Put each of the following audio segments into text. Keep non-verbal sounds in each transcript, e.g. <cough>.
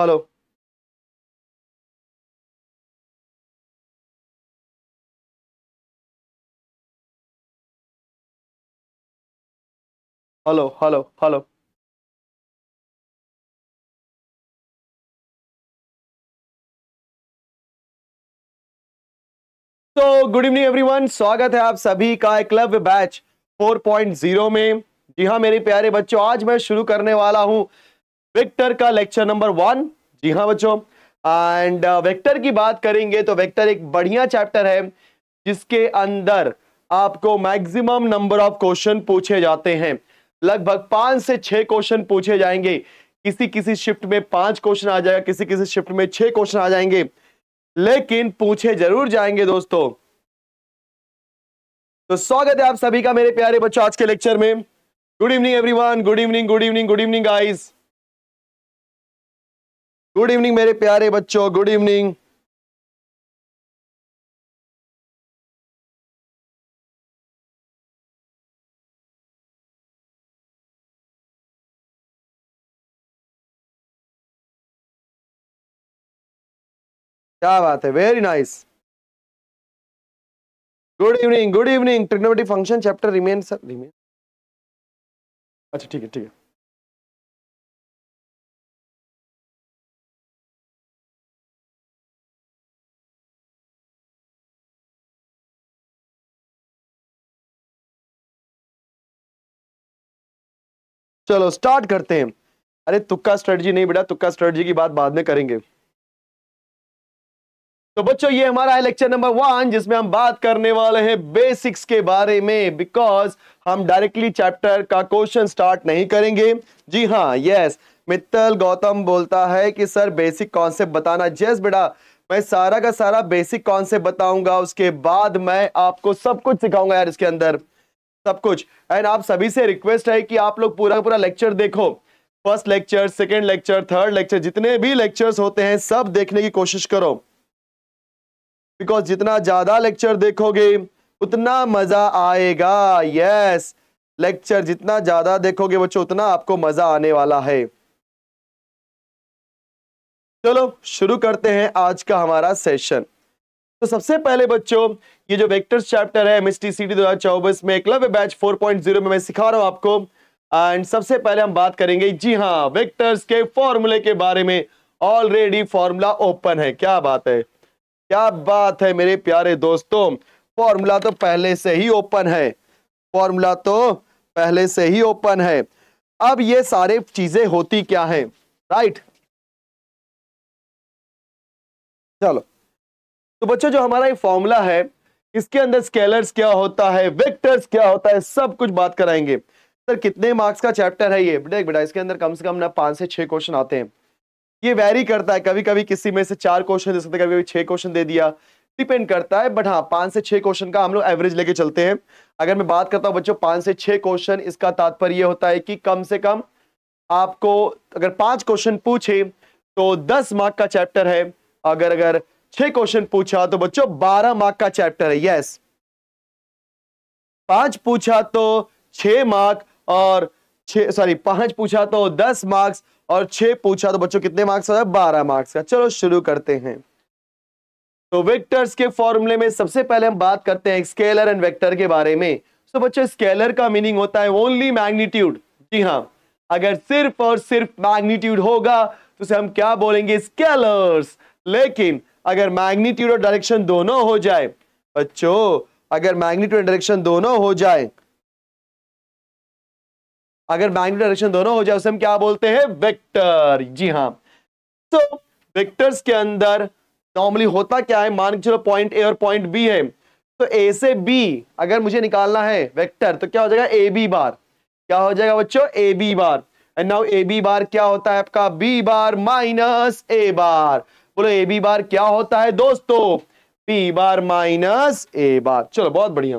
Hello hello hello hello तो good evening everyone स्वागत है आप सभी का एकलव्य बैच 4.0 में जी हाँ मेरे प्यारे बच्चों आज मैं शुरू करने वाला हूं वेक्टर का लेक्चर नंबर वन जी हाँ बच्चों एंड uh, वेक्टर की बात करेंगे तो वेक्टर एक बढ़िया चैप्टर है जिसके अंदर आपको मैक्सिमम नंबर ऑफ क्वेश्चन पूछे जाते हैं लगभग पांच से छह क्वेश्चन पूछे जाएंगे किसी किसी शिफ्ट में पांच क्वेश्चन आ जाएगा किसी किसी शिफ्ट में छह क्वेश्चन आ जाएंगे लेकिन पूछे जरूर जाएंगे दोस्तों तो स्वागत है आप सभी का मेरे प्यारे बच्चों आज के लेक्चर में good evening everyone good evening good evening good evening guys good evening मेरे प्यारे बच्चों गुड इवनिंग क्या बात है very nice good evening good evening trigonometric function chapter remain sir remain अच्छा ठीक है ठीक है चलो स्टार्ट करते हैं अरे तुक्का स्ट्रेटजी नहीं बेटा तुक्का स्ट्रेटजी की बात बाद में करेंगे तो बच्चों ये हमारा है लेक्चर नंबर वन जिसमें हम बात करने वाले हैं बेसिक्स के बारे में बिकॉज हम डायरेक्टली चैप्टर का क्वेश्चन स्टार्ट नहीं करेंगे जी हाँ यस मित्तल गौतम बोलता है कि सर बेसिक कॉन्सेप्ट बताना जैस बेटा मैं सारा का सारा बेसिक कॉन्सेप्ट बताऊंगा उसके बाद मैं आपको सब कुछ सिखाऊंगा यार इसके अंदर सब कुछ एंड आप सभी से रिक्वेस्ट है कि आप लोग पूरा पूरा लेक्चर देखो first lecture second lecture third lecture जितने भी लेक्चर्स होते हैं सब देखने की कोशिश करो बिकॉज जितना ज्यादा लेक्चर देखोगे उतना मजा आएगा यस लेक्चर जितना ज्यादा देखोगे बच्चों उतना आपको मजा आने वाला है चलो शुरू करते हैं आज का हमारा सेशन तो सबसे पहले बच्चों ये जो वेक्टर्स चैप्टर है एमएसटी सीटी 2024 में एकलव्य बैच 4.0 में मैं सिखा रहा हूं आपको एंड सबसे पहले हम बात करेंगे जी हां वेक्टर्स के फॉर्मूले के बारे में ऑलरेडी फॉर्मूला ओपन है क्या बात है क्या बात है मेरे प्यारे दोस्तों फॉर्मूला तो पहले से ही ओपन है फॉर्मूला तो पहले से ही ओपन है अब ये सारे चीजें होती क्या है राइट चलो तो बच्चों जो हमारा ये फॉर्मूला है इसके अंदर स्केलर्स क्या होता है वेक्टर्स क्या होता है सब कुछ बात कराएंगे सर कितने मार्क्स का चैप्टर है ये देख बेटा इसके अंदर कम से कम ना पांच से छह क्वेश्चन आते हैं ये वैरी करता है कभी कभी किसी में से चार क्वेश्चन दे सकते कभी कभी छह क्वेश्चन दे दिया डिपेंड करता है बट हाँ पांच से छह क्वेश्चन का हम लोग एवरेज लेके चलते हैं अगर मैं बात करता हूँ बच्चों पांच से छह क्वेश्चन इसका तात्पर्य यह होता है कि कम से कम आपको अगर पांच क्वेश्चन पूछे तो दस मार्क का चैप्टर है अगर अगर छह क्वेश्चन पूछा तो बच्चों बारह मार्क का चैप्टर है यस पांच पूछा तो छह मार्क और छ सॉरी पांच पूछा तो दस मार्क्स और छह पूछा तो बच्चों कितने मार्क्स होता है बारह मार्क्स का चलो शुरू करते हैं तो वेक्टर्स के फॉर्मूले में सबसे पहले हम बात करते हैं स्केलर एंड वेक्टर के बारे में तो बच्चों स्केलर का मीनिंग होता है ओनली मैग्नीट्यूड जी हाँ अगर सिर्फ और सिर्फ मैग्नीट्यूड होगा तो उसे हम क्या बोलेंगे स्केलर्स लेकिन अगर मैग्नीट्यूड और डायरेक्शन दोनों हो जाए बच्चों अगर मैग्नीट्यूड और डायरेक्शन दोनों हो जाए अगर मैग्नीट्यूड डायरेक्शन दोनों हो जाए उसे हम क्या बोलते हैं वेक्टर जी हाँ तो वेक्टर्स के अंदर नॉर्मली होता क्या है मान के चलो पॉइंट ए और पॉइंट बी है तो ए से बी अगर मुझे निकालना है वेक्टर तो क्या हो जाएगा ए बी बार क्या हो जाएगा बच्चों A B bar and now A B bar क्या होता है आपका बी बार माइनस ए बार बोलो ए बी बार क्या होता है दोस्तों B bar minus A bar चलो बहुत बढ़िया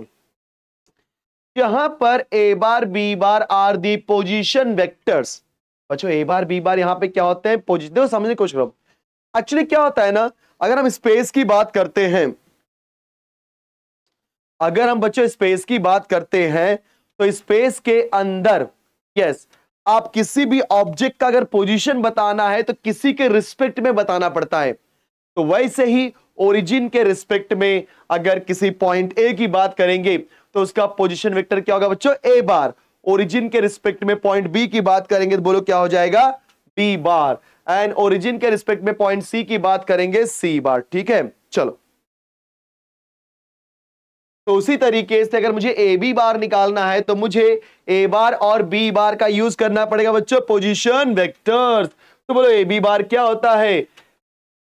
यहां पर A bar B bar are the position vectors बच्चों ए बार बी बार यहाँ पे क्या होते हैं पोजिशन समझने कुछ रब एक्चुअली क्या होता है ना अगर हम स्पेस की बात करते हैं अगर हम बच्चों स्पेस की बात करते हैं तो स्पेस के अंदर यस आप किसी भी ऑब्जेक्ट का अगर पोजीशन बताना है तो किसी के रिस्पेक्ट में बताना पड़ता है तो वैसे ही ओरिजिन के रिस्पेक्ट में अगर किसी पॉइंट ए की बात करेंगे तो उसका पोजीशन वेक्टर क्या होगा बच्चों ए बार ओरिजिन के रिस्पेक्ट में पॉइंट बी की बात करेंगे तो बोलो क्या हो जाएगा बी बार एंड ओरिजिन के रिस्पेक्ट में पॉइंट सी की बात करेंगे सी बार ठीक है चलो तो उसी तरीके से अगर मुझे ए बी बार निकालना है तो मुझे ए बार और बी बार का यूज करना पड़ेगा बच्चों पोजिशन वेक्टर्स तो बोलो ए बी बार क्या होता है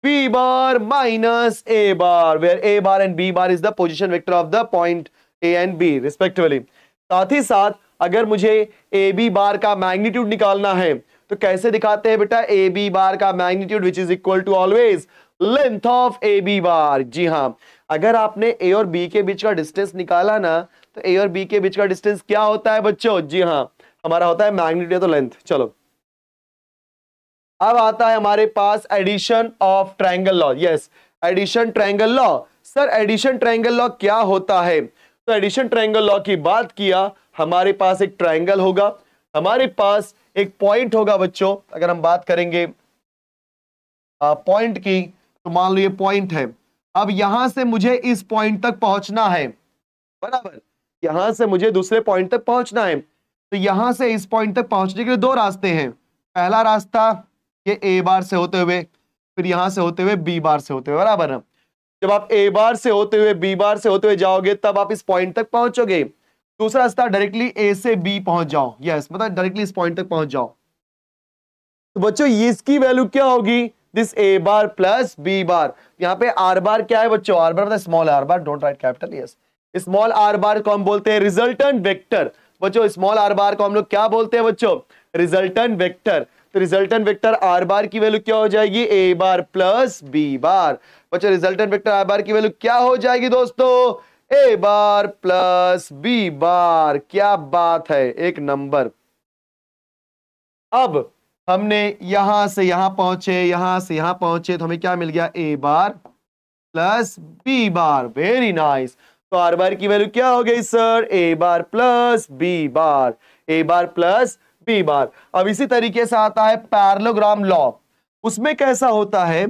B bar minus A bar where A bar and B bar is the position vector of the point A and B respectively साथ ही साथ अगर मुझे ए बी बार का मैग्नीट्यूड निकालना है तो कैसे दिखाते हैं बेटा ए बी बार का magnitude which is equal to always length of A B bar जी हाँ अगर आपने ए और बी के बीच का डिस्टेंस निकाला ना तो ए और बी के बीच का डिस्टेंस क्या होता है बच्चों जी हाँ हमारा होता है मैग्नीट्यूड तो लेंथ चलो अब आता है हमारे पास addition of triangle law yes addition triangle law sir addition triangle law क्या होता है तो एडिशन ट्राइंगल लॉ की बात किया हमारे पास एक ट्राइंगल होगा हमारे पास एक पॉइंट होगा बच्चों अगर हम बात करेंगे पॉइंट की तो मान लो ये पॉइंट है अब यहां से मुझे इस पॉइंट तक पहुंचना है बराबर यहां से मुझे दूसरे पॉइंट तक पहुंचना है तो यहां से इस पॉइंट तक पहुंचने के लिए दो रास्ते हैं पहला रास्ता ये ए बार से होते हुए फिर यहां से होते हुए बी बार से होते हुए बराबर जब आप ए बार से होते हुए बी बार से होते हुए जाओगे तब आप इस पॉइंट तक पहुंचोगे दूसरा रास्ता डायरेक्टली ए से बी पहुंच जाओ यस मतलब डायरेक्टली इस पॉइंट तक पहुंच जाओ तो बच्चों इसकी वैल्यू क्या होगी this A bar plus B bar यहाँ पे आर बार क्या है बच्चों आर बार मतलब small R bar don't write capital yes small R bar को हम बोलते हैं रिजल्टेंट वेक्टर बच्चों स्मॉल आर बार को हम लोग क्या बोलते हैं बच्चों रिजल्टेंट वेक्टर तो रिजल्टेंट वेक्टर आर बार की वैल्यू क्या हो जाएगी ए बार प्लस बी बार बच्चों रिजल्टेंट वेक्टर आर बार की वैल्यू क्या हो जाएगी दोस्तों A bar plus B bar क्या बात है एक नंबर अब हमने यहां से यहां पहुंचे यहां से यहां पहुंचे तो हमें क्या मिल गया A bar plus B bar very nice तो आर बार की वैल्यू क्या हो गई sir A bar plus B bar A bar plus B bar अब इसी तरीके से आता है पैरलोग्राम लॉ उसमें कैसा होता है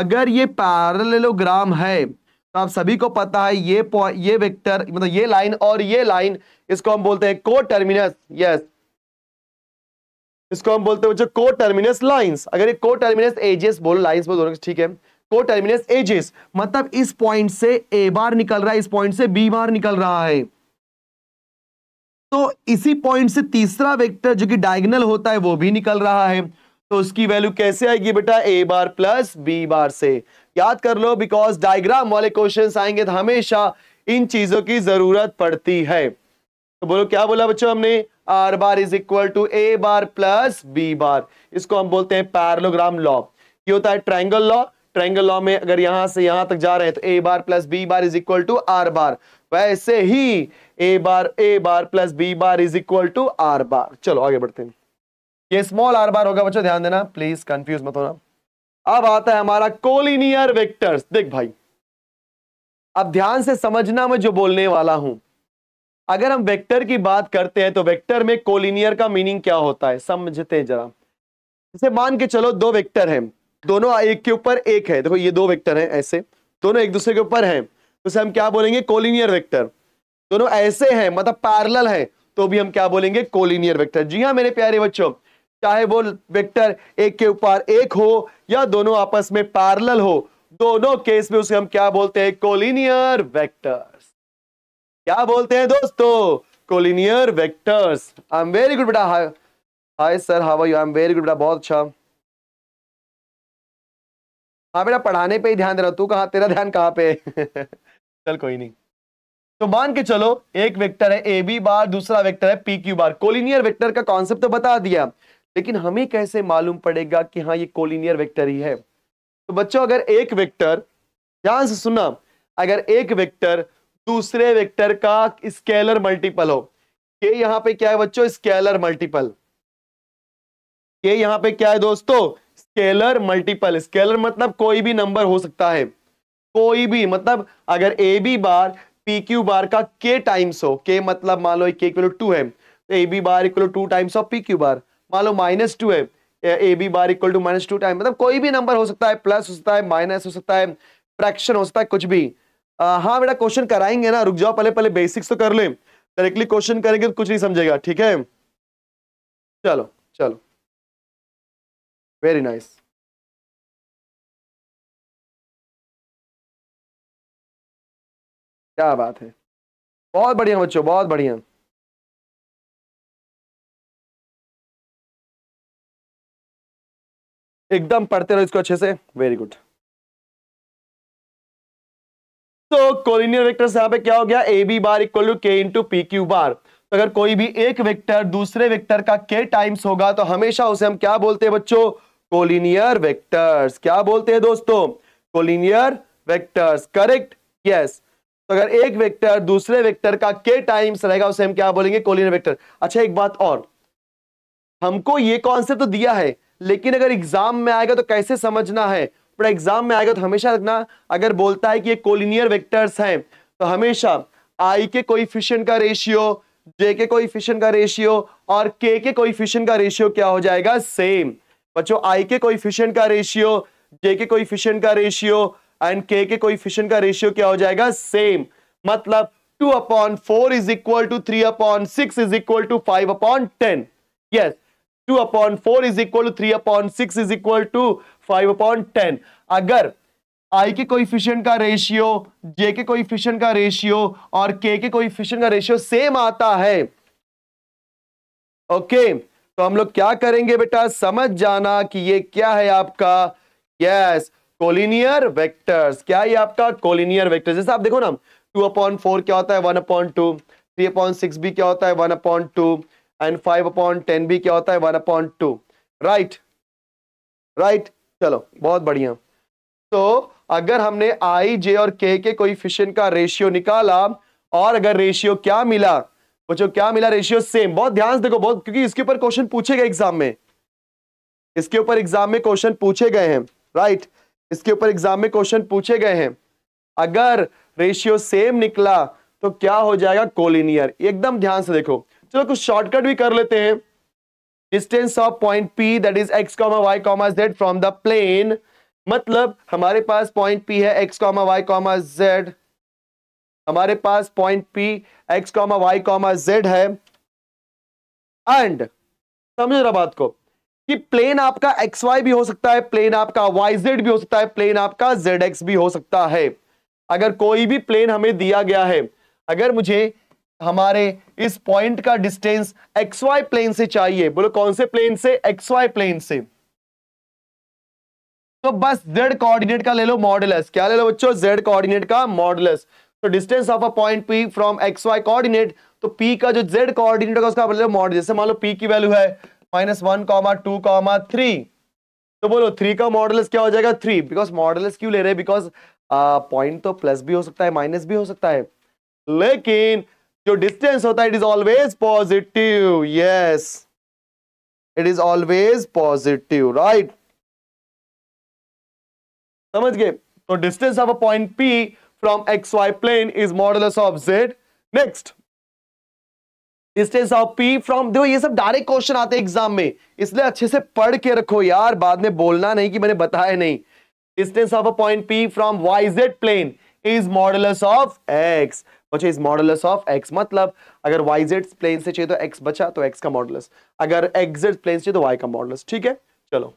अगर ये पैरलोग्राम है तो आप सभी को पता है ये ये वेक्टर मतलब ये लाइन और ये लाइन इसको हम बोलते हैं को टर्मिनस यस इसको हम बोलते हैं बच्चों को टर्मिनस लाइन्स अगर ये को टर्मिनस एजेस बोलो लाइन्स बोल दोनों ठीक है को टर्मिनस एजेस मतलब इस पॉइंट से ए बार निकल रहा है इस पॉइंट से बी बार निकल रहा है तो इसी पॉइंट से तीसरा वेक्टर जो कि डायगनल होता है वो भी निकल रहा है तो उसकी वैल्यू कैसे आएगी बेटा ए बार प्लस बी बार से याद कर लो बिकॉज डायग्राम वाले क्वेश्चंस आएंगे तो हमेशा इन चीजों की जरूरत पड़ती है तो बोलो क्या बोला बच्चों हमने R bar is equal to A bar plus B bar इसको हम बोलते हैं पैरलोग्राम लॉ ये होता है ट्राइंगल लॉ ट्राइंगल लॉ में अगर यहां से यहां तक जा रहे हैं तो A bar plus B bar is equal to R bar वैसे ही A bar A bar plus B bar is equal to R bar चलो आगे बढ़ते हैं ये स्मॉल आर बार होगा बच्चों ध्यान देना प्लीज कंफ्यूज मत होना अब आता है हमारा कोलिनियर वेक्टर्स देख भाई अब ध्यान से समझना मैं जो बोलने वाला हूं अगर हम वेक्टर की बात करते हैं तो वेक्टर में कोलिनियर का मीनिंग क्या होता है समझते हैं जरा जैसे मान के चलो दो वेक्टर हैं दोनों एक के ऊपर एक है देखो ये दो वेक्टर हैं ऐसे दोनों एक दूसरे के ऊपर हैं तो उसे हम क्या बोलेंगे कोलिनियर वेक्टर दोनों ऐसे हैं मतलब पैरल हैं तो भी हम क्या बोलेंगे कोलिनियर वेक्टर जी हाँ मेरे प्यारे बच्चों चाहे वो वेक्टर एक के ऊपर एक हो या दोनों आपस में पैरल हो दोनों केस में उसे हम क्या बोलते हैं कोलिनियर वेक्टर्स क्या बोलते हैं दोस्तों collinear vectors I am very good बेटा hi sir how you I am very good बेटा बहुत अच्छा हाँ बेटा पढ़ाने पे ही ध्यान दे रहा तू कहा तेरा ध्यान कहाँ पे <laughs> चल कोई नहीं तो मान के चलो एक वेक्टर है ए बी बार दूसरा वेक्टर है P Q bar collinear vector का कॉन्सेप्ट तो बता दिया लेकिन हमें कैसे मालूम पड़ेगा कि हाँ ये कोलिनियर वेक्टर ही है तो बच्चों अगर एक वेक्टर ध्यान से सुना अगर एक वेक्टर दूसरे वेक्टर का स्केलर मल्टीपल हो के यहां पे क्या है बच्चों स्केलर मल्टीपल के यहां पे क्या है दोस्तों स्केलर मल्टीपल स्केलर मतलब कोई भी नंबर हो सकता है कोई भी मतलब अगर A B bar P Q bar का के टाइम्स हो के मतलब मान लो के इक्वल टू है तो A B bar equal to times of P Q bar मान लो माइनस टू है A B bar equal to minus two time मतलब कोई भी नंबर हो सकता है प्लस हो सकता है माइनस हो सकता है फ्रैक्शन हो सकता है कुछ भी हाँ बेटा क्वेश्चन कराएंगे ना रुक जाओ पहले पहले बेसिक्स तो कर ले डायरेक्टली क्वेश्चन करेंगे तो कुछ नहीं समझेगा ठीक है चलो चलो वेरी नाइस क्या बात है बहुत बढ़िया बच्चों बहुत बढ़िया एकदम पढ़ते रहो इसको अच्छे से वेरी गुड तो कोलिनियर वेक्टर से यहां पे क्या हो गया A B bar equal to K into P Q bar तो अगर कोई भी एक वेक्टर दूसरे वेक्टर का के टाइम्स होगा तो हमेशा उसे हम क्या बोलते हैं बच्चों कोलिनियर वेक्टर्स क्या बोलते हैं दोस्तों कोलिनियर वेक्टर्स करेक्ट यस तो अगर एक वेक्टर दूसरे वेक्टर का के टाइम्स रहेगा उसे हम क्या बोलेंगे कोलिनियर वेक्टर अच्छा एक बात और हमको ये कॉन्सेप्ट तो दिया है लेकिन अगर एग्जाम में आएगा तो कैसे समझना है पर एग्जाम में आएगा तो हमेशा रखना अगर बोलता है कि ये कोलिनियर वेक्टर्स हैं तो हमेशा आई के कोइफिशियंट का रेशियो जे के कोइफिशियंट का रेशियो और के के कोइफिशियंट का रेशियो क्या हो जाएगा सेम बच्चों आई के कोइफिशियंट का रेशियो जे के कोइफिशियंट का रेशियो एंड के के कोइफिशियंट का रेशियो क्या हो जाएगा सेम मतलब two upon four is equal to three upon six is equal to five upon ten yes two upon four is equal to three upon six is equal to five upon ten अगर आई के कोई fission का ratio जे के कोई fission का ratio और के के कोई फिशन का रेशियो सेम आता है ओके okay, तो हम लोग क्या करेंगे बेटा समझ जाना कि ये क्या है आपका यस कोलिनियर वेक्टर्स क्या ये आपका कोलिनियर वेक्टर्स जैसे आप देखो ना टू अपॉन फोर क्या होता है one upon two three upon six भी क्या होता है one upon two and five upon ten भी क्या होता है one upon two right right चलो बहुत बढ़िया तो अगर हमने आई जे और के के फिशन का रेशियो निकाला और अगर रेशियो क्या मिला बच्चों क्या मिला रेशियो सेम बहुत ध्यान से देखो बहुत क्योंकि इसके ऊपर क्वेश्चन पूछे गए एग्जाम में इसके ऊपर एग्जाम में क्वेश्चन पूछे गए हैं राइट इसके ऊपर एग्जाम में क्वेश्चन पूछे गए हैं अगर रेशियो सेम निकला तो क्या हो जाएगा कोलिनियर एकदम ध्यान से देखो चलो कुछ शॉर्टकट भी कर लेते हैं distance of point P that is X comma Y comma Z from the plane मतलब हमारे पास पॉइंट पी है X comma Y comma Z हमारे पास point P X comma Y comma Z है एंड समझो जरा बात को कि प्लेन आपका एक्स वाई भी हो सकता है प्लेन आपका वाई जेड भी हो सकता है प्लेन आपका जेड एक्स भी हो सकता है अगर कोई भी प्लेन हमें दिया गया है अगर मुझे हमारे इस पॉइंट का डिस्टेंस एक्स वाई प्लेन से चाहिए बोलो कौन से प्लेन से एक्स वाई प्लेन से तो बस जेड कोऑर्डिनेट का ले लो मॉडुलस क्या ले लो बच्चों जेड कोऑर्डिनेट का मॉडुलस तो distance of a point P from X Y coordinate तो पी का जो जेड कोऑर्डिनेट होगा उसका ले मतलब मॉडल जैसे मान लो पी की वैल्यू है minus one comma two comma three तो बोलो थ्री का मॉडलस क्या हो जाएगा थ्री बिकॉज मॉडलस क्यों ले रहे हैं बिकॉज पॉइंट तो प्लस भी हो सकता है माइनस भी हो सकता है लेकिन जो डिस्टेंस होता है it is always positive yes it is always positive right समझ गए तो distance of a point P from X Y plane is modulus of Z next distance of P from देखो ये सब डायरेक्ट क्वेश्चन आते हैं एग्जाम में इसलिए अच्छे से पढ़ के रखो यार बाद में बोलना नहीं कि मैंने बताया नहीं distance of a point P from Y Z plane is modulus of X which is modulus of X मतलब अगर वाई जेड प्लेन से चाहिए तो एक्स बचा तो एक्स का मॉडुलस अगर एक्स जेड प्लेन से चाहिए तो वाई का मॉडुलस ठीक है चलो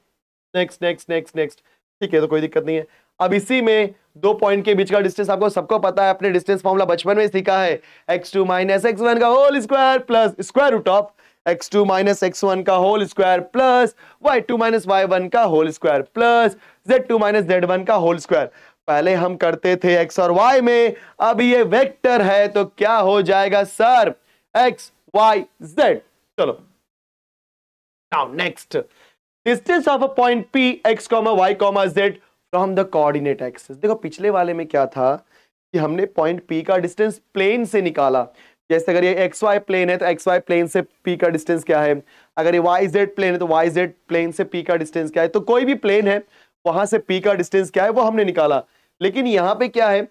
नेक्स्ट नेक्स्ट नेक्स्ट नेक्स्ट ठीक है तो कोई दिक्कत नहीं है अब इसी में दो पॉइंट के बीच का डिस्टेंस आपको सबको पता है अपने डिस्टेंस फॉर्मुला बचपन में सीखा है X two minus X one का whole square plus square root of X two minus X one का whole square plus Y two minus Y one का whole square plus Z two minus Z one का whole square पहले हम करते थे x और Y में अब ये वेक्टर है तो क्या हो जाएगा सर एक्स वाई जेड चलो now next distance of a point P X comma Y comma Z from the coordinate axis देखो पिछले वाले में क्या था कि हमने पॉइंट पी का डिस्टेंस प्लेन से निकाला जैसे अगर ये एक्स वाई प्लेन है तो एक्स वाई प्लेन से पी का डिस्टेंस क्या है अगर ये वाई जेड प्लेन है तो वाई जेड प्लेन से पी का डिस्टेंस क्या है तो कोई भी प्लेन है वहां से पी का डिस्टेंस क्या है वो हमने निकाला लेकिन यहां पे क्या है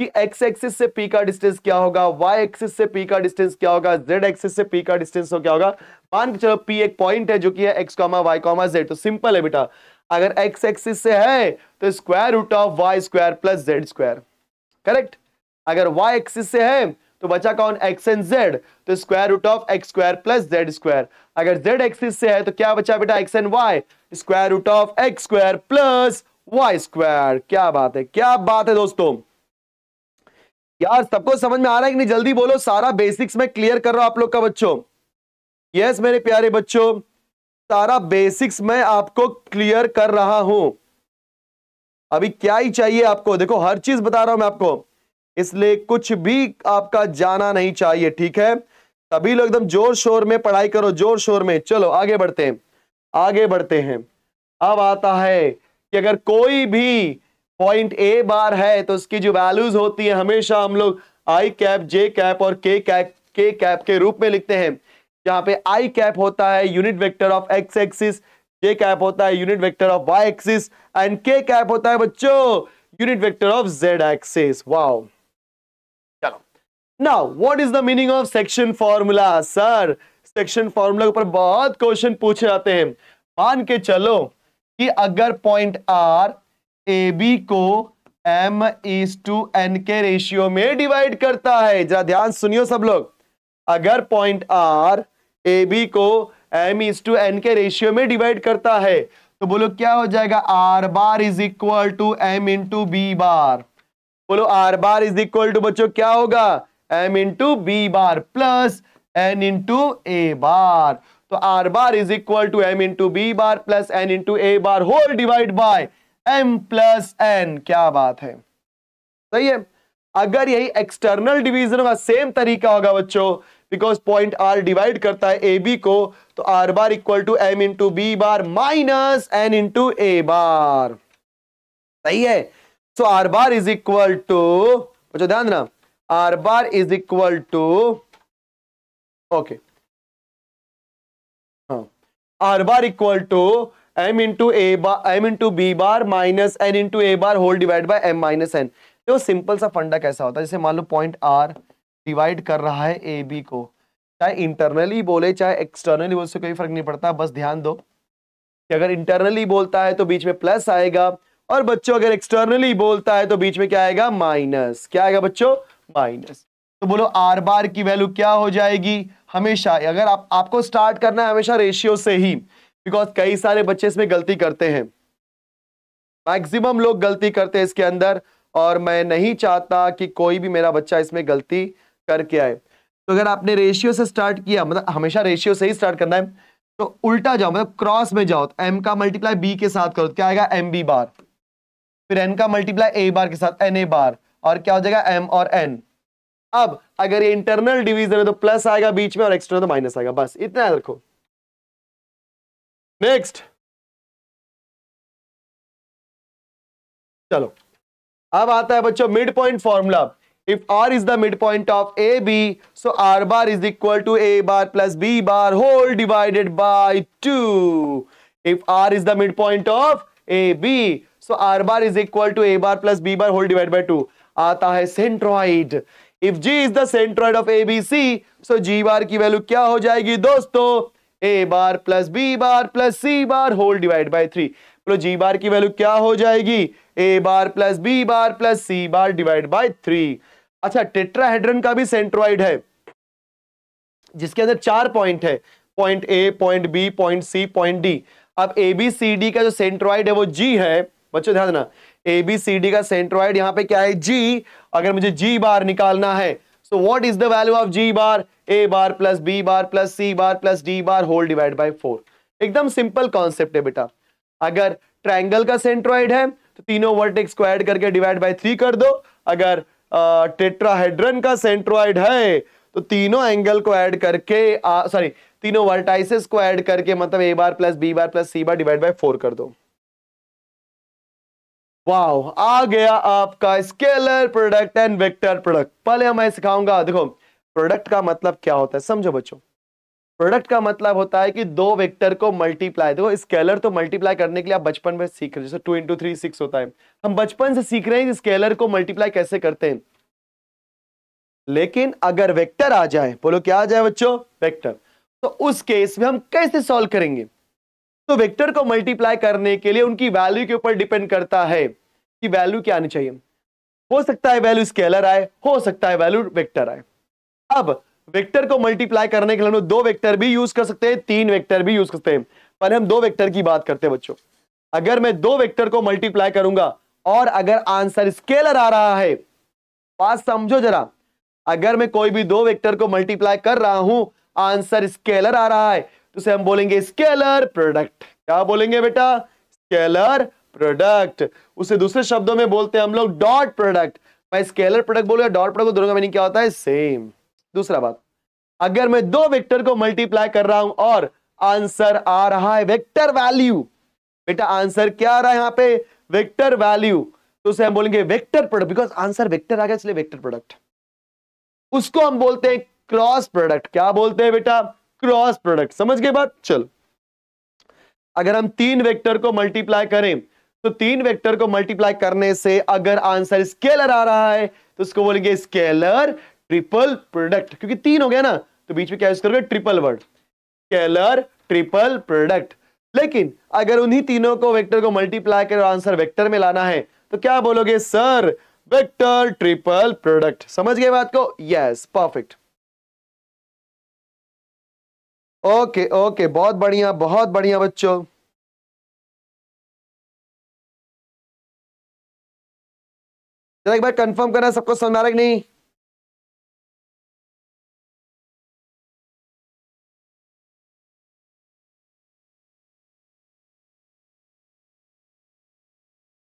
कि एक्स एक्सिस से पी का डिस्टेंस क्या होगा वाई एक्सिस से पी का डिस्टेंस क्या होगा जेड एक्सिस से पी का डिस्टेंस हो क्या होगा मान के चलो पी एक पॉइंट है जो कि है X comma Y comma Z तो सिंपल है बेटा अगर एक्स एक्सिस से है तो square root of Y square plus Z square correct अगर वाई एक्सिस से है तो बचा कौन एक्स एंड जेड तो square root of X square plus Z square अगर जेड एक्सिस से है तो क्या बचा बेटा X and Y square root of X square plus Y square क्या बात है क्या बात है दोस्तों यार सबको समझ में आ रहा है कि नहीं जल्दी बोलो सारा बेसिक्स में क्लियर कर रहा हूं आप लोग का बच्चों यस मेरे प्यारे बच्चों सारा बेसिक्स मैं आपको क्लियर कर रहा हूं अभी क्या ही चाहिए आपको देखो हर चीज बता रहा हूं मैं आपको इसलिए कुछ भी आपका जाना नहीं चाहिए ठीक है सभी लोग एकदम जोर शोर में पढ़ाई करो जोर शोर में चलो आगे बढ़ते हैं आगे बढ़ते हैं अब आता है कि अगर कोई भी पॉइंट ए बार है तो उसकी जो वैल्यूज होती है हमेशा हम लोग आई कैप जे कैप और के कैप के कैप के रूप में लिखते हैं जहां पे आई कैप होता है unit vector of X axis J cap होता है unit vector of Y axis and K cap होता है बच्चों unit vector of Z axis wow now what is the meaning of section formula sir section formula के ऊपर बहुत question पूछे जाते हैं मान के चलो कि अगर पॉइंट आर ए बी को एम इज टू एन के रेशियो में डिवाइड करता है जरा ध्यान सुनियो सब लोग अगर पॉइंट आर ए बी को एम इज टू एन के रेशियो में डिवाइड करता है तो बोलो क्या हो जाएगा R bar is equal to M into B bar बोलो R bar is equal to बच्चों क्या होगा M into B bar plus N into A bar तो R bar is equal to M into B bar plus N into A bar whole divide by M plus N क्या बात है सही है अगर यही एक्सटर्नल डिवीजन का same तरीका होगा बच्चों बिकॉज पॉइंट आर डिवाइड करता है ए बी को तो R bar equal to M into B bar minus N into A bar सही है so R bar is equal to बच्चों ध्यान देना R bar is equal to okay R bar equal to M into A bar M into B bar minus N into A bar whole divide by M minus N तो simple सा फंडा कैसा होता है जैसे मान लो पॉइंट आर डिवाइड कर रहा है ए बी को चाहे इंटरनली बोले चाहे एक्सटर्नली बोले उससे कोई फर्क नहीं पड़ता बस ध्यान दो कि अगर इंटरनली बोलता है तो बीच में प्लस आएगा और बच्चों अगर एक्सटर्नली बोलता है तो बीच में क्या आएगा माइनस क्या आएगा बच्चों माइनस तो बोलो आर बार की वैल्यू क्या हो जाएगी हमेशा अगर आप आपको स्टार्ट करना है हमेशा रेशियो से ही बिकॉज कई सारे बच्चे इसमें गलती करते हैं मैक्सिमम लोग गलती करते हैं इसके अंदर और मैं नहीं चाहता कि कोई भी मेरा बच्चा इसमें गलती करके आए तो अगर आपने रेशियो से स्टार्ट किया मतलब हमेशा रेशियो से ही स्टार्ट करना है तो उल्टा जाओ मतलब क्रॉस में जाओ तो एम का मल्टीप्लाई बी के साथ करो तो क्या आएगा एम बी बार फिर एन का मल्टीप्लाई ए बार के साथ एन ए बार और क्या हो जाएगा एम और एन अब अगर ये इंटरनल डिवीजन है तो प्लस आएगा बीच में और एक्सटर्नल तो माइनस आएगा बस इतना याद रखो नेक्स्ट चलो अब आता है बच्चों mid point formula if R is the mid point of A B so R bar is equal to A bar plus B bar whole divided by two if R is the mid point of A B so R bar is equal to A bar plus B bar whole divide by two आता है centroid if G is the centroid of C so G bar की value क्या हो जाएगी दोस्तों A bar plus B bar plus C bar whole divide by three बोलो G bar की value क्या हो जाएगी A bar plus B bar plus C bar divide by three अच्छा टेट्राहेड्रन का भी सेंट्रॉइड है जिसके अंदर चार पॉइंट है point A point B point C point D अब ए बी सी डी का जो सेंट्रॉइड है वो जी है बच्चों ध्यान देना ए बी सी डी का सेंट्रोइड यहां पे क्या है जी अगर मुझे जी बार निकालना है so what is the value of G bar A bar plus B bar plus C bar plus D bar whole divide by four एकदम सिंपल कॉन्सेप्ट है बेटा अगर ट्राइंगल का सेंट्रोइड है तो तीनों वर्टेक्स को ऐड करके डिवाइड बाय थ्री कर दो अगर टेट्राहेड्रन का सेंट्रोइड है तो तीनों एंगल को ऐड करके सॉरी तीनों वर्टाइसेस को ऐड करके मतलब A bar plus B bar plus C bar divide by four कर दो वाओ आ गया आपका scalar product and vector product पहले मैं सिखाऊंगा देखो प्रोडक्ट का मतलब क्या होता है समझो बच्चों प्रोडक्ट का मतलब होता है कि दो वेक्टर को मल्टीप्लाई देखो स्केलर तो मल्टीप्लाई करने के लिए आप बचपन में सीख रहे जैसे टू इंटू थ्री सिक्स होता है हम बचपन से सीख रहे हैं स्केलर को मल्टीप्लाई कैसे करते हैं लेकिन अगर वेक्टर आ जाए बोलो क्या आ जाए बच्चों वेक्टर तो उस केस में हम कैसे सॉल्व करेंगे तो वेक्टर को मल्टीप्लाई करने के लिए उनकी वैल्यू के ऊपर डिपेंड करता है कि वैल्यू क्या आनी चाहिए हो सकता है वैल्यू स्केलर आए हो सकता है वैल्यू वेक्टर आए अब वेक्टर को मल्टीप्लाई करने के लिए हम दो वेक्टर भी यूज कर सकते हैं तीन वेक्टर भी यूज कर सकते हैं पर हम दो वेक्टर की बात करते हैं बच्चों अगर मैं दो वेक्टर को मल्टीप्लाई करूंगा और अगर आंसर स्केलर आ रहा है बात समझो जरा अगर मैं कोई भी दो वेक्टर को मल्टीप्लाई कर रहा हूं आंसर स्केलर आ रहा है तो उसे हम बोलेंगे स्केलर प्रोडक्ट क्या बोलेंगे बेटा स्केलर प्रोडक्ट उसे दूसरे शब्दों में बोलते हैं हम लोग डॉट प्रोडक्ट मैं स्केलर प्रोडक्ट बोलूंगा डॉट प्रोडक्ट दोनों का मीनिंग क्या होता है सेम दूसरा बात अगर मैं दो वेक्टर को मल्टीप्लाई कर रहा हूं और आंसर आ रहा है वेक्टर वैल्यू बेटा आंसर क्या आ रहा है यहां पे वेक्टर वैल्यू तो उसे हम बोलेंगे vector product because answer vector आ गया इसलिए वेक्टर प्रोडक्ट उसको हम बोलते हैं क्रॉस प्रोडक्ट क्या बोलते हैं बेटा क्रॉस प्रोडक्ट समझ गए बात चलो अगर हम तीन वेक्टर को मल्टीप्लाई करें तो तीन वेक्टर को मल्टीप्लाई करने से अगर आंसर स्केलर आ रहा है तो उसको बोलेंगे स्केलर ट्रिपल प्रोडक्ट क्योंकि तीन हो गया ना तो बीच में क्या यूज करोगे triple word scalar triple product लेकिन अगर उन्हीं तीनों को वेक्टर को मल्टीप्लाई कर आंसर वेक्टर में लाना है तो क्या बोलोगे सर वेक्टर ट्रिपल प्रोडक्ट समझ गए बात को यस परफेक्ट ओके ओके बहुत बढ़िया बहुत बढ़िया बच्चों चलो एक बार कंफर्म करना सबको समझ आ रहा कि नहीं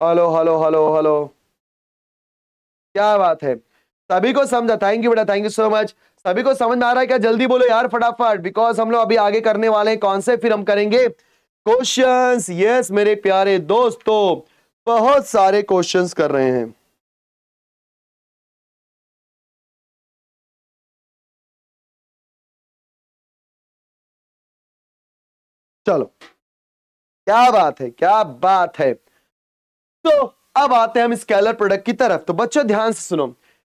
हेलो हेलो हेलो हेलो क्या बात है सभी को समझा थैंक यू बेटा थैंक यू सो मच सभी को समझ में आ रहा है क्या जल्दी बोलो यार फटाफट बिकॉज हम लोग अभी आगे करने वाले हैं कौन से फिर हम करेंगे क्वेश्चन यस मेरे प्यारे दोस्तों बहुत सारे क्वेश्चन कर रहे हैं चलो क्या बात है क्या बात है तो अब आते हैं हम स्केलर प्रोडक्ट की तरफ तो बच्चों ध्यान से सुनो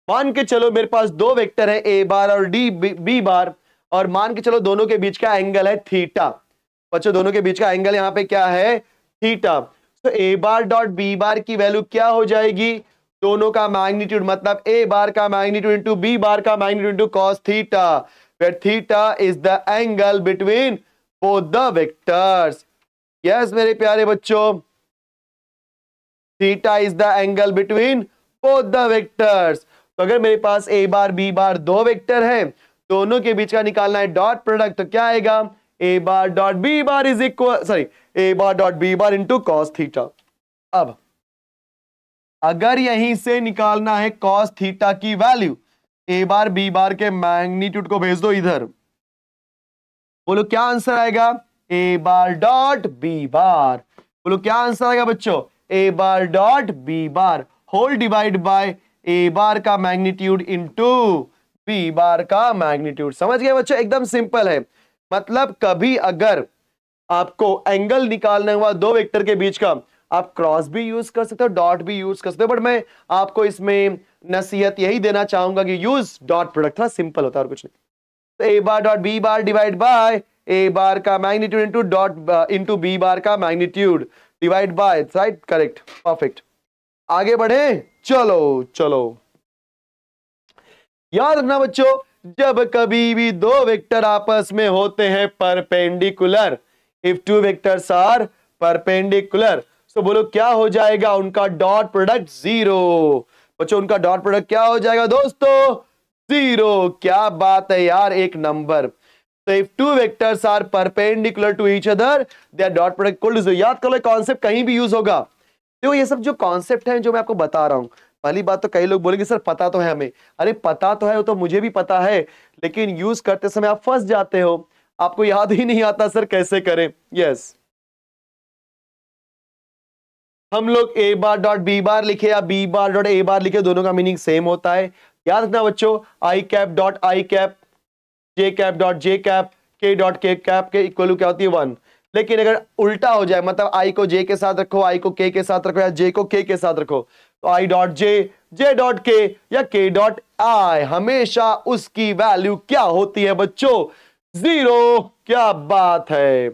मान के चलो मेरे पास दो वेक्टर है ए बार और डी बी बार और मान के चलो दोनों के बीच का एंगल है थीटा बच्चों दोनों के बीच का एंगल यहाँ पे क्या है थीटा तो A bar dot B bar की वैल्यू क्या हो जाएगी दोनों का मैग्नीट्यूड मतलब ए बार का मैग्नीट्यूड इंटू बी बार का magnitude into cos theta where theta is the angle between both the vectors yes मेरे प्यारे बच्चों theta is the angle between both the vectors तो अगर मेरे पास ए बार बी बार दो vector है दोनों के बीच का निकालना है डॉट प्रोडक्ट तो क्या आएगा A bar dot B bar is equal sorry A bar dot B bar into cos theta अब अगर यहीं से निकालना है कॉस थीटा की value A bar B bar के मैग्नीट्यूड को भेज दो इधर बोलो क्या आंसर आएगा A bar dot B bar बोलो क्या आंसर आएगा बच्चों A bar dot B bar whole divide by A bar का मैग्नीट्यूड इंटू बी बार का मैग्नीट्यूड समझ गए बच्चों एकदम सिंपल है मतलब कभी अगर आपको एंगल निकालना हुआ दो वेक्टर के बीच का आप क्रॉस भी यूज कर सकते हो डॉट भी यूज कर सकते हो बट मैं आपको इसमें नसीहत यही देना चाहूंगा कि यूज डॉट प्रोडक्ट थोड़ा सिंपल होता है और कुछ नहीं तो A bar dot B bar divide by A bar का magnitude into dot into B bar का magnitude divide by right correct perfect आगे बढ़े चलो चलो याद रखना बच्चों जब कभी भी दो वेक्टर आपस में होते हैं perpendicular if two vectors are perpendicular so बोलो क्या हो जाएगा उनका डॉट प्रोडक्ट जीरो बच्चों उनका डॉट प्रोडक्ट क्या हो जाएगा दोस्तों जीरो क्या बात है यार एक नंबर तो if two vectors are perpendicular to each other they are dot product called zero याद लो कॉन्सेप्ट कहीं भी यूज होगा देखो ये सब जो कॉन्सेप्ट है जो मैं आपको बता रहा हूँ पहली बात तो कई लोग बोलेंगे सर पता तो है हमें अरे पता तो है तो मुझे भी पता है लेकिन यूज करते समय आप फंस जाते हो आपको याद ही नहीं आता सर कैसे करें यस हम लोग ए बार डॉट बी बार लिखे या बी बार डॉट ए बार लिखे दोनों का मीनिंग सेम होता है याद रखना बच्चों I cap dot I cap J cap dot J cap K dot K cap के इक्वल क्या होती है वन लेकिन अगर उल्टा हो जाए मतलब आई को जे के साथ रखो आई को के के साथ रखो या जे को के के साथ रखो तो I dot J J dot के या के डॉट आई हमेशा उसकी वैल्यू क्या होती है बच्चों जीरो क्या बात है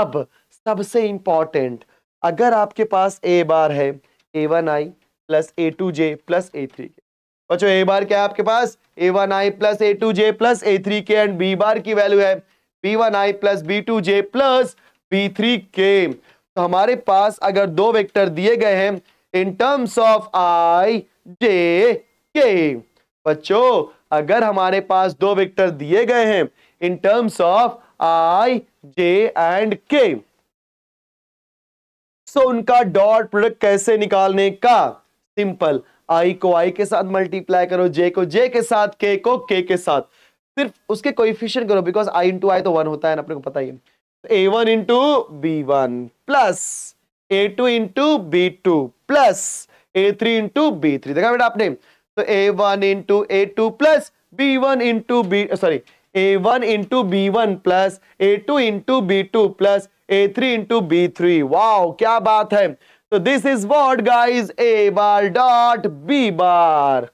अब सबसे इंपॉर्टेंट अगर आपके पास ए बार है A one I plus A two J plus A three K बच्चों ए बार क्या है आपके पास A one I plus A two J plus A three K and B bar की वैल्यू है B one I plus B two J plus B three K तो हमारे पास अगर दो वेक्टर दिए गए हैं इन टर्म्स ऑफ आई जे के बच्चों अगर हमारे पास दो वेक्टर दिए गए हैं in terms of I J and K so उनका डॉट प्रोडक्ट कैसे निकालने का सिंपल आई को आई के साथ मल्टीप्लाई करो जे को जे के साथ के को के के साथ सिर्फ उसके कोइफिशियंट करो बिकॉज आई इंटू आई तो वन होता है ना अपने को पता ही है A one into B one plus A two into B two plus A three into B three देखा बेटा आपने तो A one into A two plus B one into B sorry A one into B one plus A two into B two plus A three into B three wow क्या बात है तो this is what guys A bar dot B bar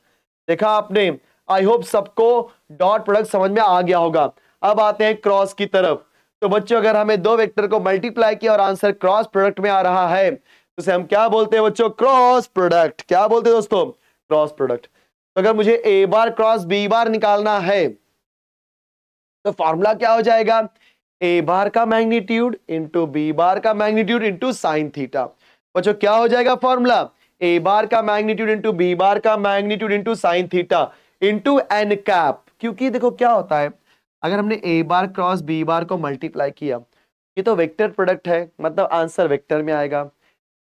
देखा आपने I hope सबको dot product समझ में आ गया होगा अब आते हैं क्रॉस की तरफ तो बच्चों अगर हमें दो वेक्टर को मल्टीप्लाई किया और आंसर क्रॉस प्रोडक्ट में आ रहा है तो उसे हम क्या बोलते हैं बच्चों क्रॉस प्रोडक्ट क्या बोलते हैं दोस्तों क्रॉस प्रोडक्ट तो अगर मुझे ए बार क्रॉस बी बार निकालना है तो फॉर्मूला क्या हो जाएगा ए बार का मैग्नीट्यूड इंटू बी बार का मैग्नीट्यूड इंटू साइन थीटा बच्चों क्या हो जाएगा फॉर्मूला ए बार का मैग्नीट्यूड इंटू बी बार का magnitude into sine theta into N cap क्योंकि देखो क्या होता है अगर हमने ए बार क्रॉस बी बार को मल्टीप्लाई किया ये तो वेक्टर प्रोडक्ट है मतलब आंसर वेक्टर में आएगा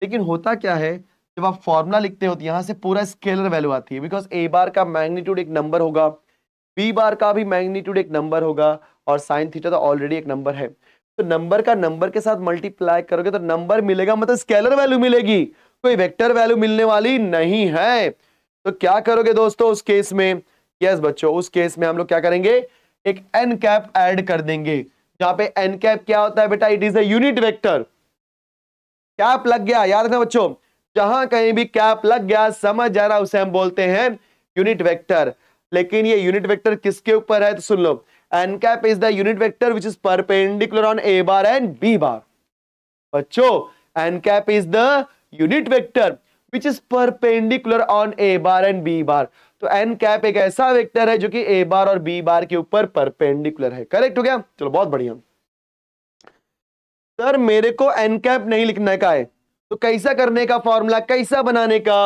लेकिन होता क्या है जब आप फॉर्मूला लिखते हो तो यहाँ से पूरा स्केलर वैल्यू आती है बिकॉज ए बार का मैग्नीट्यूड एक नंबर होगा बी बार का भी मैग्नीट्यूड एक नंबर होगा और साइन थीटा तो ऑलरेडी एक नंबर है तो नंबर का नंबर के साथ मल्टीप्लाई करोगे तो नंबर मिलेगा मतलब स्केलर वैल्यू मिलेगी कोई वेक्टर वैल्यू मिलने वाली नहीं है तो क्या करोगे दोस्तों उस केस में यस बच्चों उस केस में हम लोग क्या करेंगे एक एन कैप एड कर देंगे जहां पे एन कैप क्या होता है बेटा it is unit vector cap लग गया याद रखना बच्चों जहां कहीं भी कैप लग गया समझ जाना उसे हम बोलते हैं यूनिट वेक्टर लेकिन ये यूनिट वेक्टर किसके ऊपर है तो सुन लो N cap is the unit vector which is perpendicular on A bar and B bar बच्चो N cap is the unit vector which is perpendicular on A bar and B bar तो N cap एक ऐसा vector है जो कि ए बार और B bar के ऊपर परपेंडिकुलर है करेक्ट हो गया चलो बहुत बढ़िया सर मेरे को एन कैप नहीं लिखने का है तो कैसा करने का फॉर्मूला कैसा बनाने का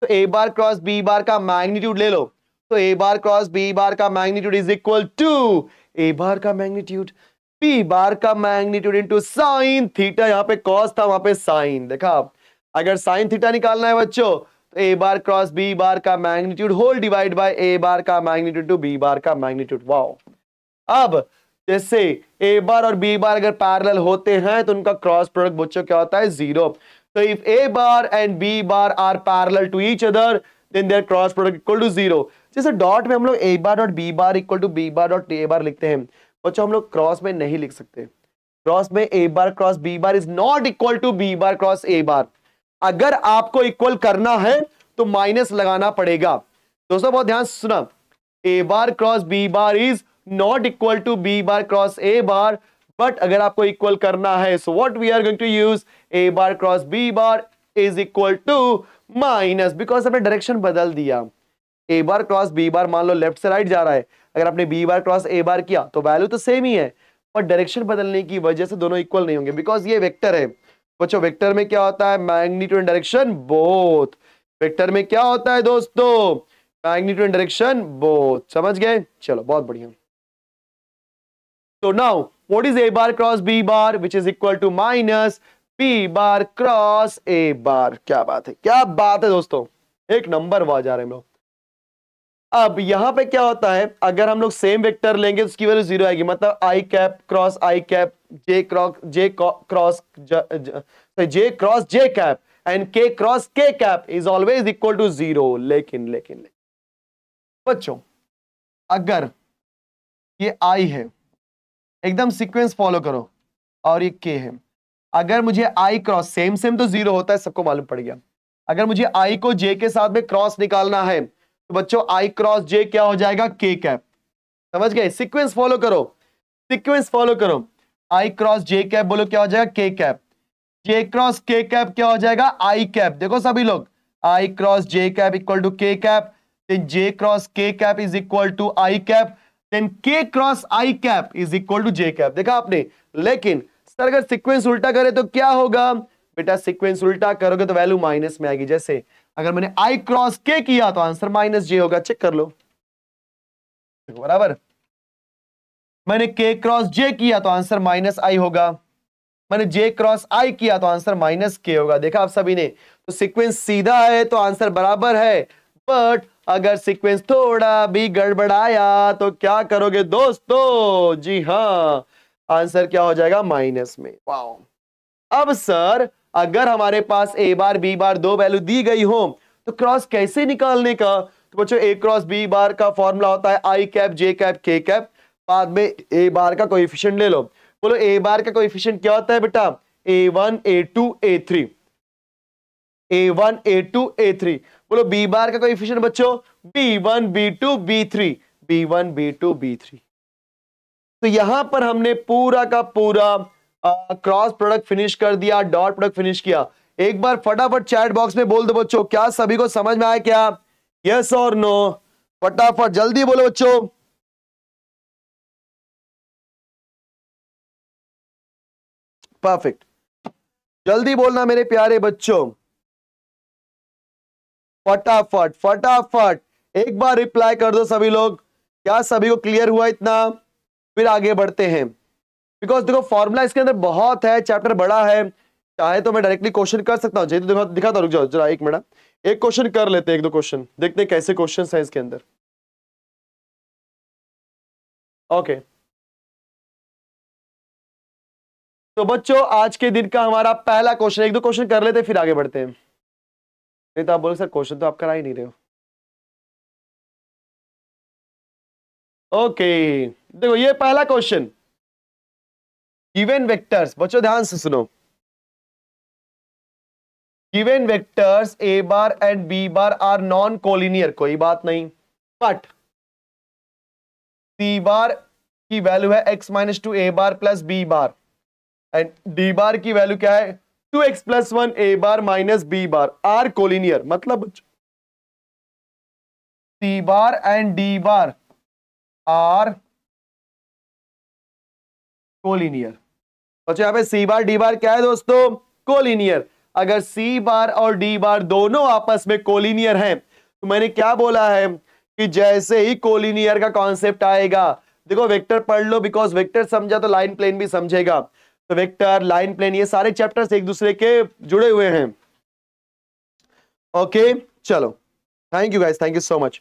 तो A bar cross B bar का मैग्नीट्यूड ले लो तो A bar cross B bar का magnitude is equal to A bar का मैग्नीट्यूड बी बार का मैग्नीट्यूड इंटू साइन थीटा यहाँ पे कॉस था वहां पे साइन देखा अगर साइन थीटा निकालना है बच्चों A bar cross B bar का magnitude whole divide by A bar का मैग्नीट्यूड टू बी बार का मैग्नीट्यूड वाओ अब जैसे ए बार और बी बार अगर पैरेलल होते हैं तो उनका क्रॉस प्रोडक्ट बच्चों क्या होता है जीरो तो if A bar and B bar are parallel to each other then their cross product equal to zero जैसे डॉट में हम लोग A bar dot B bar equal to B bar dot A bar लिखते हैं बच्चों हम लोग cross में नहीं लिख सकते क्रॉस में A bar cross B bar is not equal to B bar cross A bar अगर आपको इक्वल करना है तो माइनस लगाना पड़ेगा दोस्तों बहुत ध्यान सुना A bar cross B bar is not equal to B bar cross A bar but अगर आपको इक्वल करना है so what we are going to use A bar cross B bar is equal to minus because आपने direction बदल दिया ए bar cross B बार मान लो left से right जा रहा है अगर आपने बी बार क्रॉस ए बार किया तो वैल्यू तो सेम ही है पर डायरेक्शन बदलने की वजह से दोनों इक्वल नहीं होंगे बिकॉज ये वेक्टर है बच्चों वेक्टर में क्या होता है magnitude and direction both vector में क्या होता है दोस्तों मैग्नीट्यूड एंड डायरेक्शन बोथ समझ गए चलो बहुत बढ़िया तो now what is A bar cross B bar which is equal to minus B bar cross A bar क्या बात है क्या बात है दोस्तों एक नंबर आ जा रहे हैं हम लोग अब यहां पे क्या होता है अगर हम लोग सेम वेक्टर लेंगे तो उसकी वैल्यू जीरो आएगी मतलब I cap cross I cap J cross J cross J cross J cap and K cross K cap is always equal to zero लेकिन लेकिन लेकिन बच्चों अगर ये आई है एकदम सीक्वेंस फॉलो करो और ये के है अगर मुझे आई क्रॉस सेम सेम तो जीरो होता है सबको मालूम पड़ गया अगर मुझे आई को जे के साथ में क्रॉस निकालना है तो बच्चों आई क्रॉस जे क्या हो जाएगा के कैप समझ गए सीक्वेंस फॉलो करो सीक्वेंस फॉलो करो आई क्रॉस जे कैप बोलो क्या हो जाएगा K cap J cross K cap क्या हो जाएगा आई कैप देखो सभी लोग I cross J cap equal to K cap then J cross K cap is equal to I cap then K cross I cap is equal to J cap देखा आपने लेकिन sir अगर sequence उल्टा करे तो क्या होगा बेटा सिक्वेंस उल्टा करोगे तो वैल्यू माइनस में आएगी जैसे अगर मैंने आई क्रॉस के किया तो आंसर माइनस जे होगा चेक कर लो बराबर मैंने के क्रॉस जे किया तो आंसर माइनस आई होगा मैंने जे क्रॉस आई किया तो आंसर माइनस के होगा देखा आप सभी ने तो सीक्वेंस सीधा है तो आंसर बराबर है बट अगर सीक्वेंस थोड़ा भी गड़बड़ाया तो क्या करोगे दोस्तों जी हाँ आंसर क्या हो जाएगा माइनस में वाओ अब सर अगर हमारे पास ए बार बी बार दो वैल्यू दी गई हो तो क्रॉस कैसे निकालने का तो बच्चों ए क्रॉस बी बार का फॉर्मूला होता है I cap J cap K cap बाद में ए बार का कोएफिशिएंट ले लो बोलो ए बार का कोएफिशिएंट क्या होता है बेटा A one A two A three A one A two A three बोलो बी बार का कोएफिशिएंट बच्चों B one B two B three B one B two B three तो यहां पर हमने पूरा का पूरा क्रॉस प्रोडक्ट फिनिश कर दिया डॉट प्रोडक्ट फिनिश किया एक बार फटाफट चैट बॉक्स में बोल दो बच्चों क्या सभी को समझ में आया क्या यस और नो फटाफट जल्दी बोलो बच्चों परफेक्ट जल्दी बोलना मेरे प्यारे बच्चों फटाफट फटाफट एक बार रिप्लाई कर दो सभी लोग क्या सभी को क्लियर हुआ इतना फिर आगे बढ़ते हैं बिकॉज देखो फॉर्मुला इसके अंदर बहुत है चैप्टर बड़ा है चाहे तो मैं डायरेक्टली क्वेश्चन कर सकता हूँ तो दिखाता रुक जाओ जरा एक मिनट एक क्वेश्चन कर लेते हैं एक दो क्वेश्चन देखते हैं कैसे क्वेश्चन है इसके अंदर ओके तो बच्चों आज के दिन का हमारा पहला क्वेश्चन एक दो क्वेश्चन कर लेते हैं फिर आगे बढ़ते हैं नहीं तो आप बोले सर क्वेश्चन तो आप करा ही नहीं रहे हो ओके देखो ये पहला क्वेश्चन गिवेन वेक्टर्स बच्चों ध्यान से सुनो given vectors A bar and B bar are non collinear कोई बात नहीं बट सी बार की वैल्यू है X minus two A bar plus B bar and D bar की वैल्यू क्या है two X plus one A bar minus B bar are collinear मतलब C bar and D bar are collinear बच्चों तो अच्छा, यहाँ पे सी बार डी बार क्या है दोस्तों कोलिनियर अगर सी बार और डी बार दोनों आपस में कोलिनियर हैं तो मैंने क्या बोला है कि जैसे ही कोलिनियर का कॉन्सेप्ट आएगा देखो वेक्टर पढ़ लो बिकॉज वेक्टर समझा तो लाइन प्लेन भी समझेगा तो वेक्टर लाइन प्लेन ये सारे चैप्टर्स एक दूसरे के जुड़े हुए हैं ओके चलो thank you guys thank you so much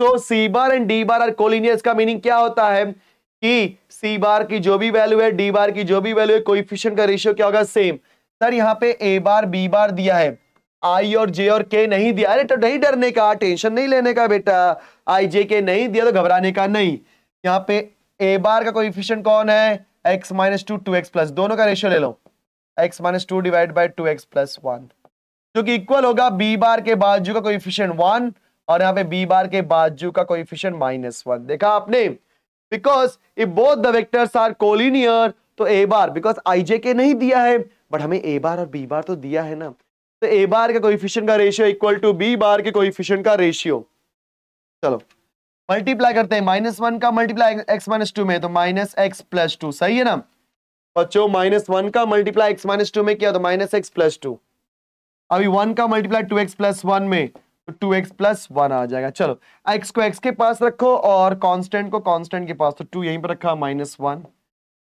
तो C bar and D bar are collinear का मीनिंग क्या होता है कि सी बार की जो भी वैल्यू है डी बार की जो भी वैल्यू है कोइफिशिएंट का रेशियो क्या होगा सेम सर यहाँ पे ए बार बी बार दिया है आई और जे और के नहीं दिया अरे तो नहीं डरने का टेंशन नहीं लेने का बेटा आई जे के नहीं दिया तो घबराने का नहीं यहाँ पे ए बार का कोइफिशिएंट कौन है X minus two two X plus दोनों का रेशियो ले लो X minus two divide by two X plus one जो कि इक्वल होगा बी बार के बाजू का कोइफिशिएंट वन और यहाँ पे बी बार के बाजू का कोइफिशिएंट माइनस वन देखा आपने because if both the vectors are collinear तो ए बार बिकॉज आई जे के नहीं दिया है बट हमें ए बार और बी बार तो दिया है ना तो ए बार का कोइफिशियंट का ratio equal to B bar के कोइफिशियंट का रेशियो चलो मल्टीप्लाई करते हैं माइनस वन का मल्टीप्लाई एक्स माइनस टू में तो माइनस एक्स प्लस टू सही है ना बच्चों माइनस वन का मल्टीप्लाई एक्स माइनस टू में किया तो माइनस एक्स प्लस टू अभी वन का multiply two X plus one में तो टू एक्स प्लस वन आ जाएगा चलो एक्स को एक्स के पास रखो और कांस्टेंट को कांस्टेंट के पास तो टू यहीं पर रखा माइनस वन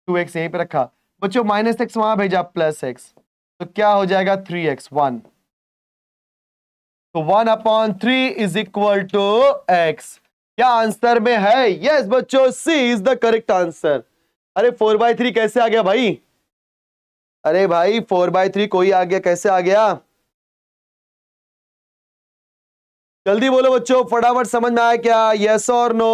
टू एक्स यहीं पर रखा बच्चों माइनस एक्स वहां भेजा प्लस एक्स तो क्या हो जाएगा थ्री एक्स वन तो one upon three is equal to X क्या आंसर में है यस yes, बच्चों C is the correct answer अरे फोर बाय थ्री कैसे आ गया भाई अरे भाई फोर बाय थ्री कोई आ गया कैसे आ गया जल्दी बोलो बच्चों फटाफट समझ में आया क्या यस और नो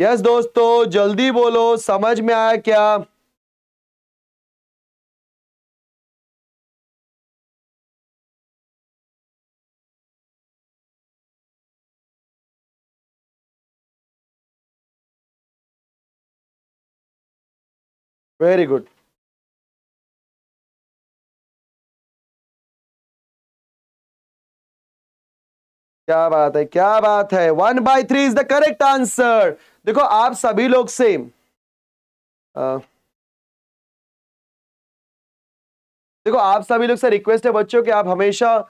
यस दोस्तों जल्दी बोलो समझ में आया क्या वेरी गुड क्या बात है क्या बात है one by three is the correct answer देखो आप सभी लोग से आ, देखो आप सभी लोग से रिक्वेस्ट है बच्चों कि आप हमेशा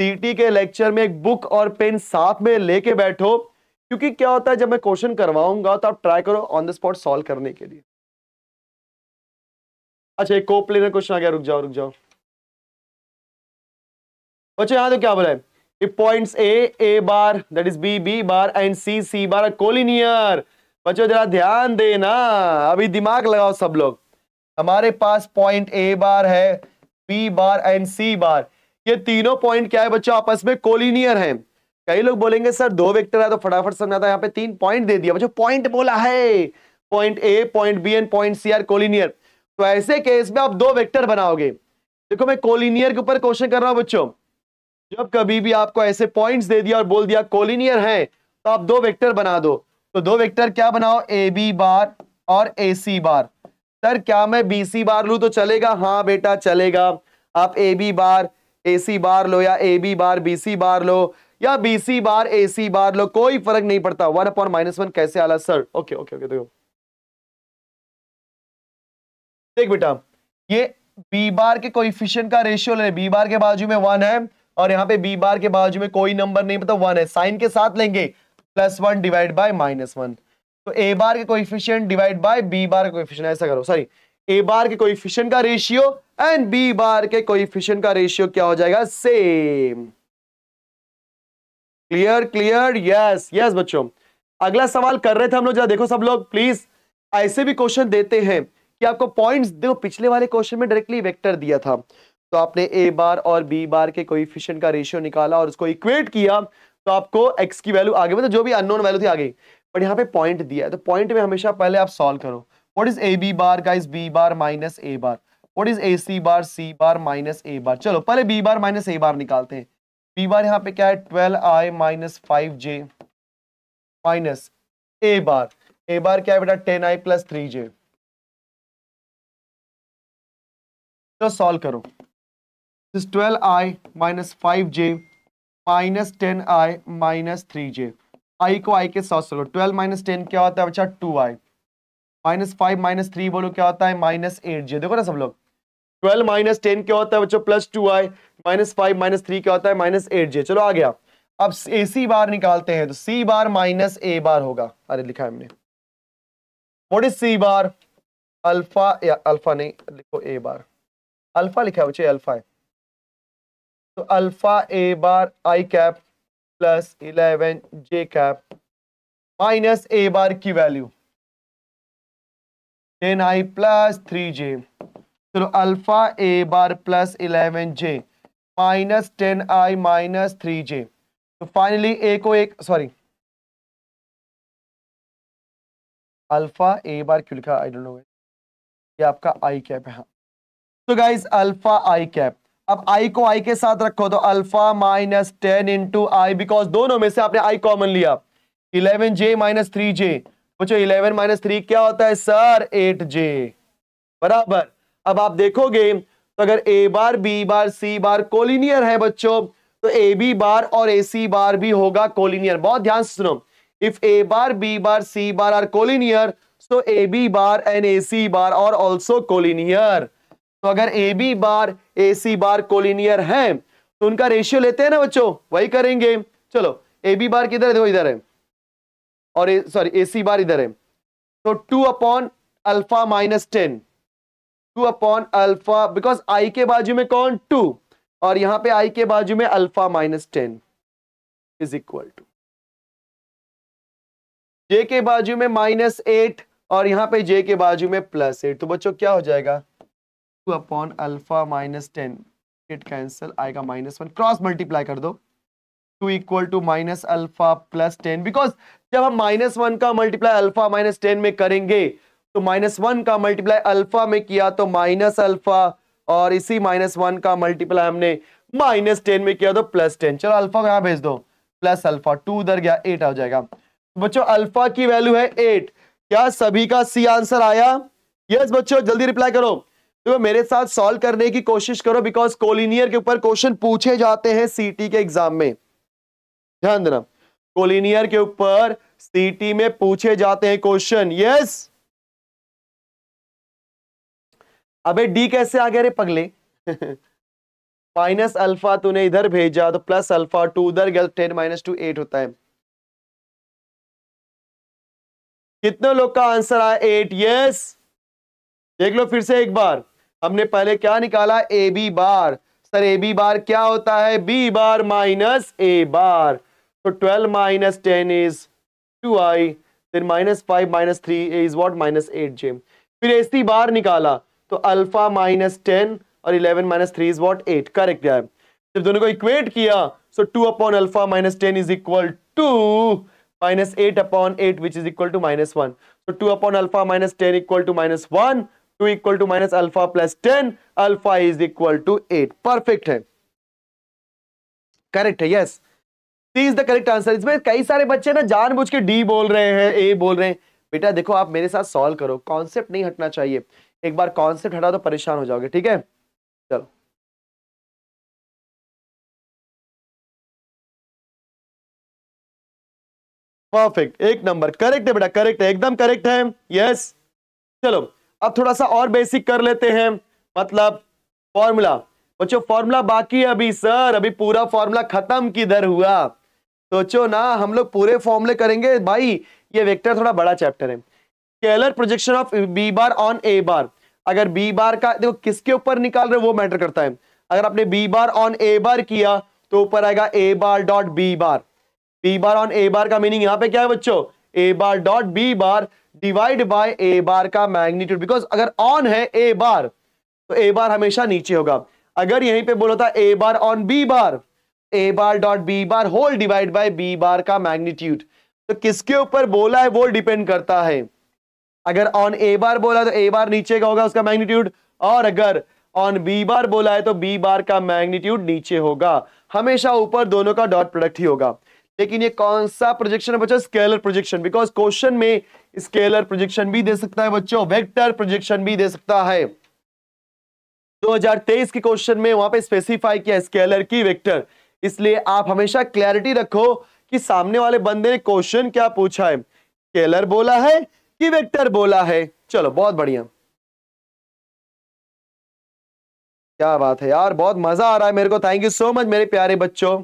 सीटी के लेक्चर में एक बुक और पेन साथ में लेके बैठो क्योंकि क्या होता है जब मैं क्वेश्चन करवाऊंगा तो आप ट्राई करो ऑन द स्पॉट सॉल्व करने के लिए अच्छा एक को प्लेनर क्वेश्चन आ गया रुक जाओ रुक जाओ बच्चों यहां तो क्या बोला है points A A bar that is B B bar and C C bar bar बच्चों जरा ध्यान देना अभी दिमाग लगाओ सब लोग हमारे पास पॉइंट ए बार है बी बार एंड सी बार ये तीनों पॉइंट क्या है बच्चों आपस में कोलिनियर हैं कई लोग बोलेंगे सर दो वेक्टर है तो फटाफट आता है यहाँ पे तीन पॉइंट दे दिया बच्चों पॉइंट बोला है point A point B and point C are collinear तो ऐसे केस में आप दो वेक्टर बनाओगे देखो मैं कोलिनियर के ऊपर क्वेश्चन कर रहा हूं बच्चों जब कभी भी आपको ऐसे पॉइंट्स दे दिया और बोल दिया कोलिनियर है तो आप दो वेक्टर बना दो तो दो वेक्टर क्या बनाओ ए बी बार और ए सी बार सर क्या मैं बी सी बार लू तो चलेगा हाँ बेटा चलेगा आप ए बी बार ए सी बार लो या ए बी बार बी सी बार लो या बी सी बार ए सी बार लो कोई फर्क नहीं पड़ता वन अपॉन माइनस वन कैसे आला सर ओके ओके ओके देखो देख बेटा ये बी बार के कोइफिशियंट का रेशियो ले बी बार के बाजू में वन है और यहाँ पे बी बार के बाजू में कोई नंबर नहीं मतलब वन है साइन के साथ लेंगे plus one divide by minus one तो ए बार के coefficient divide by B bar का कोइफिशियंट ऐसा करो सॉरी ए बार के कोइफिशियंट का रेशियो एंड बी बार के कोइफिशियंट का रेशियो क्या हो जाएगा same clear clear yes yes बच्चों अगला सवाल कर रहे थे हम लोग जरा देखो सब लोग प्लीज ऐसे भी क्वेश्चन देते हैं कि आपको पॉइंट्स दो पिछले वाले क्वेश्चन में डायरेक्टली वेक्टर दिया था तो आपने ए बार और बी बार के कोएफिशिएंट का रेशियो निकाला और उसको इक्वेट किया तो आपको एक्स की वैल्यू आगे मतलब जो भी अननोन वैल्यू थी आगे बट यहाँ पे पॉइंट दिया है तो पॉइंट में हमेशा पहले आप सॉल्व करो what is A B bar का is B bar minus A bar what is A C bar C bar minus A bar चलो पहले बी बार माइनस ए बार निकालते हैं बी बार यहाँ पे क्या है twelve I minus five J minus A bar A bar क्या है बेटा ten I plus three J तो सॉल्व करो twelve I minus five J minus ten I minus three J I को आई के साथ सोलो ट्वेल्व माइनस टेन क्या होता है बच्चा two I minus five minus three बोलो क्या होता है माइनस एट जे देखो ना सब लोग ट्वेल्व माइनस टेन क्या होता है बच्चों plus two I minus five minus three क्या होता है माइनस एट जे चलो आ गया अब ए सी बार निकालते हैं तो सी बार माइनस ए बार होगा अरे लिखा है हमने what is C bar alpha या अल्फा नहीं लिखो ए बार अल्फा लिखा है बच्चे अल्फा है तो alpha A bar I cap plus eleven J cap minus A bar की value ten I plus three J चलो alpha A bar plus eleven J minus ten I minus three J तो finally ए को एक sorry alpha A बार क्यों लिखा I don't know ये आपका आई cap है हाँ तो गाइज अल्फा आई कैप अब आई को आई के साथ रखो तो alpha minus ten into I because दोनों में से आपने आई कॉमन लिया eleven J minus three J पूछो इलेवन माइनस थ्री क्या होता है सर एट जे बराबर अब आप देखोगे तो अगर ए बार बी बार सी बार कोलिनियर है बच्चों तो ए बी बार और ए सी बार भी होगा कोलिनियर बहुत ध्यान से सुनो if A bar B bar C bar are collinear so A B bar and A C bar और ऑल्सो कोलिनियर तो अगर A B bar A C bar collinear है तो उनका रेशियो लेते हैं ना बच्चों वही करेंगे चलो ए बी बार किधर है देखो इधर है और सॉरी ए सी बार इधर है तो two upon alpha minus ten two upon alpha because I के बाजू में कौन टू और यहां पे आई के बाजू में alpha minus ten is equal to J के बाजू में माइनस एट और यहां पे जे के बाजू में प्लस एट तो बच्चों क्या हो जाएगा two upon alpha minus ten it cancel आएगा माइनस वन क्रॉस मल्टीप्लाई कर दो two equal to minus alpha plus ten because जब हम माइनस वन का मल्टीप्लाई अल्फा माइनस टेन में करेंगे तो माइनस वन का मल्टीप्लाई अल्फा में किया तो माइनस अल्फा और इसी माइनस वन का मल्टीप्लाई हमने माइनस टेन में किया तो प्लस टेन चलो अल्फा को भेज दो प्लस अल्फा टू उधर गया एट आ जाएगा बच्चों अल्फा की वैल्यू है एट क्या सभी का सी आंसर आया यस बच्चों जल्दी रिप्लाई करो तो मेरे साथ सॉल्व करने की कोशिश करो बिकॉज कोलिनियर के ऊपर क्वेश्चन पूछे जाते हैं सीटी के एग्जाम में ध्यान देना कोलिनियर के ऊपर सीटी में पूछे जाते हैं क्वेश्चन यस अबे डी कैसे आ गया रे पगले माइनस <laughs> अल्फा तूने इधर भेजा तो प्लस अल्फा टू उधर गया टेन माइनस टू एट होता है कितने लोग का आंसर आया एट यस देख लो फिर से एक बार हमने पहले क्या निकाला A B bar sir A B bar क्या होता है B bar minus A bar तो twelve minus ten is two I then minus five minus three is what minus eight J फिर ए सी बार निकाला तो alpha minus ten और eleven minus three is what eight correct है जब दोनों को equate किया so two upon alpha minus ten is equal to minus eight upon eight which is equal to minus one so two upon alpha minus ten equal to minus one two equal to minus alpha plus ten alpha is equal to eight perfect है correct है yes is the correct answer इसमें कई सारे बच्चे ना जानबूझ के D बोल रहे हैं ए बोल रहे हैं बेटा देखो आप मेरे साथ सॉल्व करो कॉन्सेप्ट नहीं हटना चाहिए एक बार कॉन्सेप्ट हटाओ तो परेशान हो जाओगे ठीक है चलो परफेक्ट एक नंबर करेक्ट है बेटा करेक्ट है एकदम करेक्ट है यस yes. चलो अब थोड़ा सा और बेसिक कर लेते हैं मतलब फॉर्मूला बच्चों फॉर्मूला बाकी है अभी सर अभी पूरा फॉर्मूला खत्म किधर हुआ सोचो ना हम लोग पूरे फॉर्मूले करेंगे भाई ये वेक्टर थोड़ा बड़ा चैप्टर है scalar projection of B bar on A bar अगर बी बार का देखो किसके ऊपर निकाल रहे वो मैटर करता है अगर आपने बी बार ऑन ए बार किया तो ऊपर आएगा A bar dot B bar B bar on A bar का मीनिंग यहाँ पे क्या है बच्चों A bar dot B bar divide by A bar का मैग्नीट्यूड बिकॉज अगर ऑन है ए बार तो ए बार हमेशा नीचे होगा अगर यहीं पे बोला था A bar on B bar A bar dot B bar whole divide by B bar का मैग्नीट्यूड तो किसके ऊपर बोला है वो डिपेंड करता है अगर ऑन ए बार बोला तो ए बार नीचे का होगा उसका मैग्नीट्यूड और अगर ऑन बी बार बोला है तो बी बार का मैग्नीट्यूड नीचे होगा हमेशा ऊपर दोनों का डॉट प्रोडक्ट ही होगा लेकिन ये कौन सा प्रोजेक्शन है बच्चा स्केलर प्रोजेक्शन बिकॉज क्वेश्चन में स्केलर प्रोजेक्शन भी दे सकता है बच्चों वेक्टर प्रोजेक्शन भी दे सकता है 2023 के क्वेश्चन में वहां पे स्पेसिफाई किया स्केलर की वेक्टर इसलिए आप हमेशा क्लैरिटी रखो कि सामने वाले बंदे ने क्वेश्चन क्या पूछा है स्केलर बोला है कि वेक्टर बोला है चलो बहुत बढ़िया क्या बात है यार बहुत मजा आ रहा है मेरे को थैंक यू सो मच मेरे प्यारे बच्चों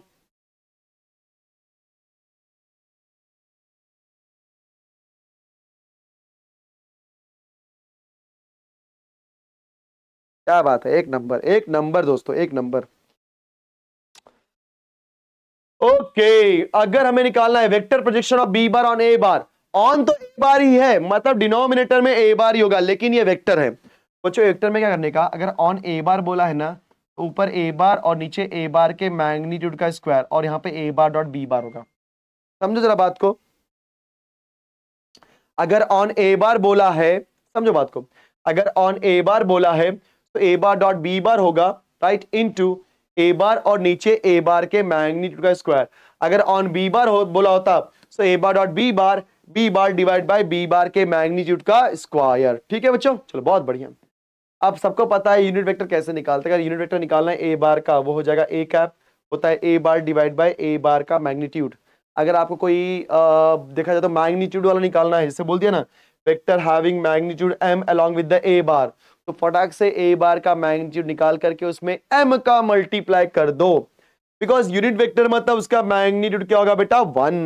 क्या बात है एक नंबर एक नंबर दोस्तों एक नंबर ओके okay, अगर हमें निकालना है vector projection of B bar on A bar on तो ए बार ही है मतलब डिनोमिनेटर में ए बार ही होगा लेकिन ये वेक्टर है बच्चों वेक्टर में क्या करने का अगर ऑन ए बार बोला है ना तो ऊपर ए बार और नीचे ए बार के मैग्नीट्यूड का स्क्वायर और यहाँ पे ए बार डॉट बी बार होगा समझो जरा बात को अगर ऑन ए बार बोला है समझो बात को अगर ऑन ए बार बोला है तो ए बार डॉट बी बार होगा राइट इन टू ए बार और नीचे ए बार के मैग्नीट्यूड का स्क्वायर अगर ऑन बी बार हो बोला होता तो A bar dot B bar B bar divide by B bar के मैग्नीट्यूड का स्क्वायर ठीक है बच्चों चलो बहुत बढ़िया अब सबको पता है यूनिट वेक्टर कैसे निकालते हैं अगर यूनिट वेक्टर निकालना है ए बार का वो हो जाएगा ए कैप होता है ए बार डिवाइड बाय ए बार का मैग्नीट्यूड अगर आपको कोई आ, देखा जाए तो मैग्नीट्यूड वाला निकालना है जैसे बोल दिया ना vector having magnitude M along with the A bar तो फटाक से ए बार का मैग्नीट्यूड निकाल करके उसमें एम का मल्टीप्लाई कर दो बिकॉज यूनिट वेक्टर मतलब उसका मैग्नीट्यूड क्या होगा बेटा वन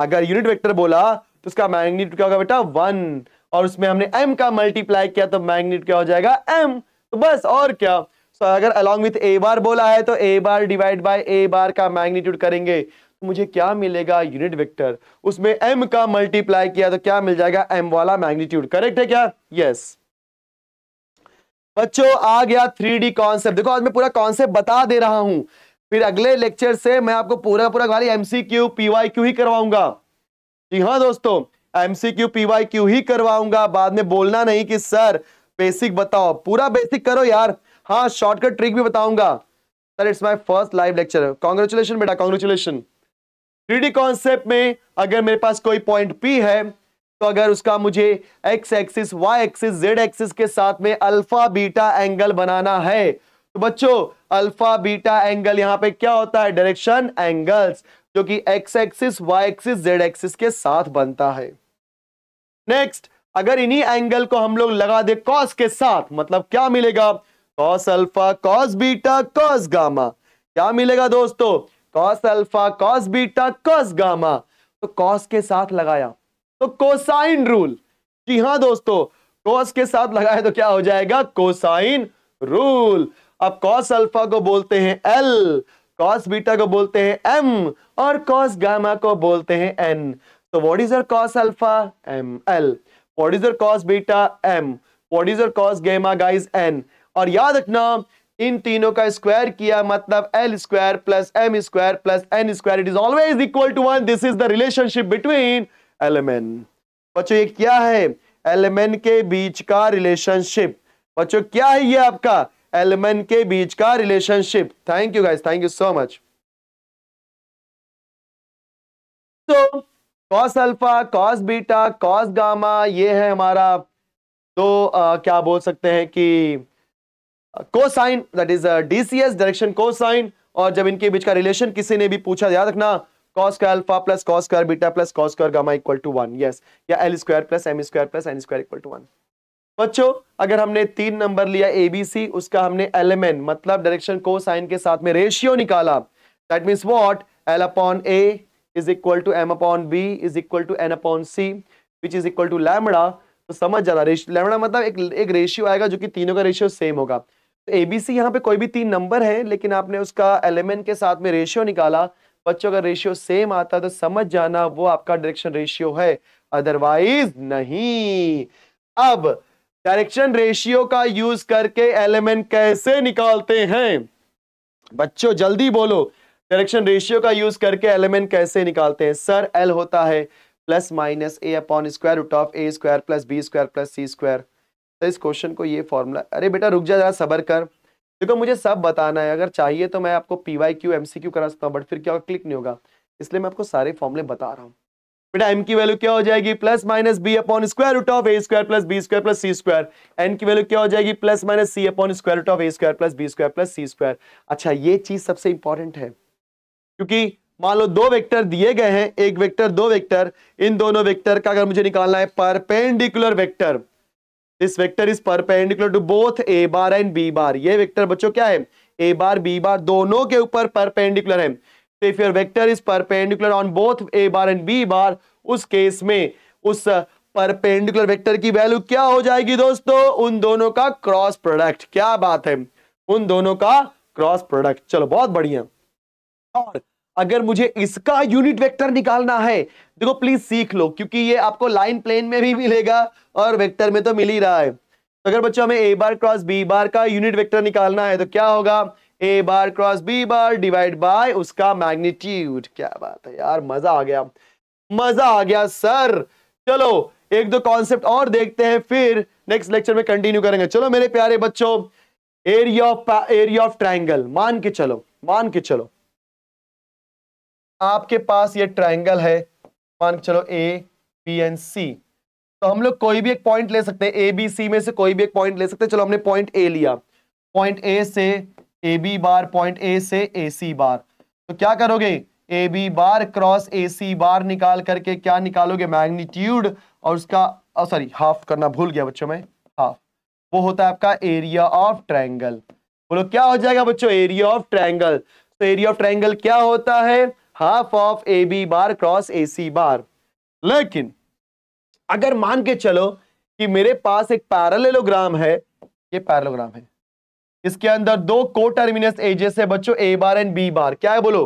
अगर यूनिट वेक्टर बोला तो उसका मैग्नीट्यूड क्या होगा बेटा वन और उसमें हमने एम का मल्टीप्लाई किया तो मैग्नीट्यूड क्या हो जाएगा एम तो बस और क्या सो so, अगर अलॉन्ग विथ ए बार बोला है तो A bar divide by A bar का मैग्नीट्यूड करेंगे तो मुझे क्या मिलेगा यूनिट वेक्टर उसमें एम का मल्टीप्लाई किया तो क्या मिल जाएगा एम वाला मैग्नीट्यूड करेक्ट है क्या यस yes. बच्चों आ गया थ्री डी कॉन्सेप्ट देखो आज मैं पूरा कॉन्सेप्ट बता दे रहा हूं फिर अगले लेक्चर से मैं आपको पूरा पूरा खाली एमसीक्यू क्यू ही करवाऊंगा जी हाँ दोस्तों एमसीक्यू क्यू ही करवाऊंगा बाद में बोलना नहीं कि सर बेसिक बताओ पूरा बेसिक करो यार हाँ शॉर्टकट ट्रिक भी बताऊंगा sir it's my first live lecture congratulation बेटा कॉन्ग्रेचुलेशन थ्री कॉन्सेप्ट में अगर मेरे पास कोई पॉइंट पी है तो अगर उसका मुझे X axis Y axis Z axis के साथ में अल्फा बीटा एंगल बनाना है तो बच्चों अल्फा बीटा एंगल यहां पे क्या होता है डायरेक्शन एंगल्स जो कि X axis Y axis Z axis के साथ बनता है नेक्स्ट अगर इन्हीं एंगल को हम लोग लगा दे कॉस के साथ मतलब क्या मिलेगा cos alpha cos beta cos gamma क्या मिलेगा दोस्तों cos alpha cos beta cos gamma तो कॉस के साथ लगाया तो कोसाइन रूल जी हाँ दोस्तों कोस के साथ लगाए तो क्या हो जाएगा कोसाइन रूल अब कॉस अल्फा को बोलते हैं एल कॉस बीटा को बोलते हैं एम और कॉस गामा को बोलते हैं एन तो what is our cos alpha M L what is our cos beta M what is our cos gamma guys N और याद रखना इन तीनों का स्क्वायर किया मतलब L square plus M square plus N square it is always equal to one this is the relationship between L M N बच्चों ये क्या है एलिमेन के बीच का रिलेशनशिप बच्चों क्या है ये आपका एलमेन के बीच का relationship thank you guys thank you so much तो cos alpha cos beta cos gamma ये है हमारा तो आ, क्या बोल सकते हैं कि cosine that is DCS direction cosine और जब इनके बीच का रिलेशन किसी ने भी पूछा याद रखना कॉस का अल्फा प्लस कॉस का बीटा प्लस कॉस का gamma equal to one yes या L square plus M square plus N square equal to one बच्चों अगर हमने तीन नंबर लिया एबीसी उसका हमने एलएमएन मतलब डायरेक्शन को साइन के साथ में रेशियो निकाला that means what L upon A is equal to M upon B is equal to N upon C which is equal to lambda तो समझ जाना लैमड़ा मतलब एक एक रेशियो आएगा जो कि तीनों का रेशियो सेम होगा तो एबीसी यहाँ पे कोई भी तीन नंबर है लेकिन आपने उसका एलिमेंट के साथ में रेशियो निकाला बच्चों का रेशियो सेम आता है तो समझ जाना वो आपका डायरेक्शन रेशियो है अदरवाइज नहीं अब डायरेक्शन रेशियो का यूज करके एलिमेंट कैसे निकालते हैं बच्चों जल्दी बोलो डायरेक्शन रेशियो का यूज करके एलिमेंट कैसे निकालते हैं सर एल होता है plus minus A upon square root of A square plus B square plus C square तो इस क्वेश्चन को ये फॉर्मूला अरे बेटा रुक जा जरा सबर कर देखो मुझे सब बताना है अगर चाहिए तो मैं आपको P Y Q M C Q करा सकता हूँ बट फिर क्या होगा क्लिक नहीं होगा इसलिए मैं आपको सारे फॉर्मुले बता रहा हूँ बेटा एम की वैल्यू क्या हो जाएगी plus minus B upon square root of A square plus B square plus C square N की वैल्यू क्या हो जाएगी plus minus C upon square root of A square plus B square plus C square अच्छा ये चीज सबसे important है क्योंकि मान लो दो वेक्टर दिए गए हैं एक वेक्टर दो वेक्टर इन दोनों वेक्टर का अगर मुझे निकालना है perpendicular vector this vector is perpendicular to both A bar and B bar ये वेक्टर बच्चों क्या है ए बार बी बार दोनों के ऊपर परपेंडिकुलर है तो if your vector is perpendicular on both A bar and B bar उस केस में उस परपेंडिकुलर वेक्टर की वैल्यू क्या हो जाएगी दोस्तों उन दोनों का क्रॉस प्रोडक्ट क्या बात है उन दोनों का क्रॉस प्रोडक्ट चलो बहुत बढ़िया और अगर मुझे इसका यूनिट वेक्टर निकालना है देखो प्लीज सीख लो क्योंकि ये आपको लाइन प्लेन में भी मिलेगा और वेक्टर में तो मिल ही रहा है तो अगर बच्चों हमें ए बार क्रॉस बी बार का यूनिट वेक्टर निकालना है तो क्या होगा A bar cross B bar divide by उसका मैग्नीट्यूड क्या बात है यार मजा आ गया मजा आ गया सर चलो एक दो कॉन्सेप्ट और देखते हैं फिर नेक्स्ट लेक्चर में कंटिन्यू करेंगे चलो मेरे प्यारे बच्चों area of area of triangle मान के चलो मान के चलो आपके पास ये ट्राइंगल है मान के चलो ए बी एंड सी तो हम लोग कोई भी एक पॉइंट ले सकते हैं ए बी सी में से कोई भी एक पॉइंट ले सकते हैं चलो हमने पॉइंट ए लिया पॉइंट ए से ए बी बार पॉइंट ए से ए सी बार तो क्या करोगे ए B bar cross A C बार निकाल करके क्या निकालोगे मैग्नीट्यूड और उसका सॉरी हाफ करना भूल गया बच्चों में हाफ वो होता है आपका एरिया ऑफ ट्रायंगल बोलो क्या हो जाएगा बच्चों एरिया ऑफ ट्रायंगल तो एरिया ऑफ ट्रायंगल क्या होता है half of A B bar cross A C bar लेकिन अगर मान के चलो कि मेरे पास एक पैरलेलोग्राम है ये पैरलोग्राम है इसके अंदर दो को टर्मिनस एजेस है बच्चों A bar and B bar क्या है बोलो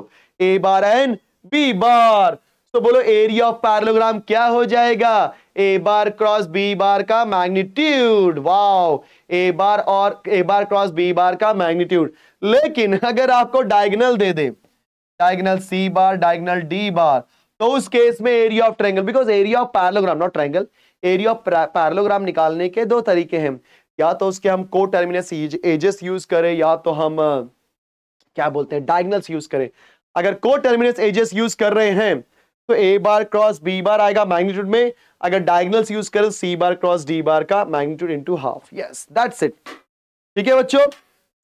ए बार एंड बी बार तो बोलो एरिया ऑफ पैरलोग्राम क्या हो जाएगा ए बार क्रॉस बी बार का मैग्नीट्यूड वाओ ए बार और ए बार क्रॉस बी बार का मैग्नीट्यूड लेकिन अगर आपको डायगनल दे दे diagonal C bar diagonal D bar तो उस केस में area of triangle because area of parallelogram not triangle area of parallelogram निकालने के दो तरीके हैं या तो उसके हम को टर्मिनस एजेस यूज करें या तो हम क्या बोलते हैं डायगनल्स यूज करें अगर को टर्मिनस एजेस यूज कर रहे हैं तो ए बार क्रॉस बी बार आएगा मैग्नीट्यूड में अगर डायगनल्स यूज करें सी बार क्रॉस डी बार का magnitude into half yes that's it ठीक है बच्चों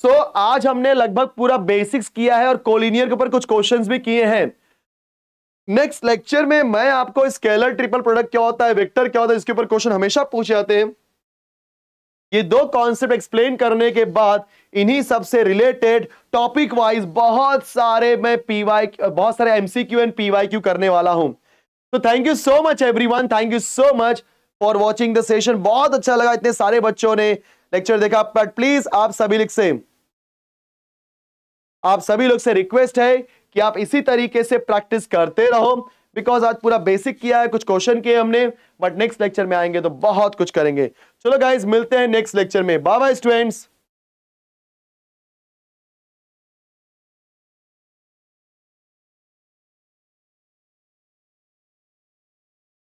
सो so, आज हमने लगभग पूरा बेसिक्स किया है और कोलिनियर के ऊपर कुछ क्वेश्चंस भी किए हैं नेक्स्ट लेक्चर में मैं आपको स्केलर ट्रिपल प्रोडक्ट क्या होता है वेक्टर क्या होता है इसके ऊपर क्वेश्चन हमेशा पूछे जाते हैं ये दो कॉन्सेप्ट एक्सप्लेन करने के बाद इन्हीं सबसे रिलेटेड टॉपिक वाइज बहुत सारे मैं पीवाई बहुत सारे एमसीक्यू एंड पीवाईक्यू करने वाला हूं तो thank you so much everyone thank you so much for watching the session बहुत अच्छा लगा इतने सारे बच्चों ने लेक्चर देखा बट प्लीज आप सभी लिख से आप सभी लोग से रिक्वेस्ट है कि आप इसी तरीके से प्रैक्टिस करते रहो बिकॉज आज पूरा बेसिक किया है कुछ क्वेश्चन किए हमने बट नेक्स्ट लेक्चर में आएंगे तो बहुत कुछ करेंगे चलो गाइज मिलते हैं नेक्स्ट लेक्चर में बाय बाय स्टूडेंट्स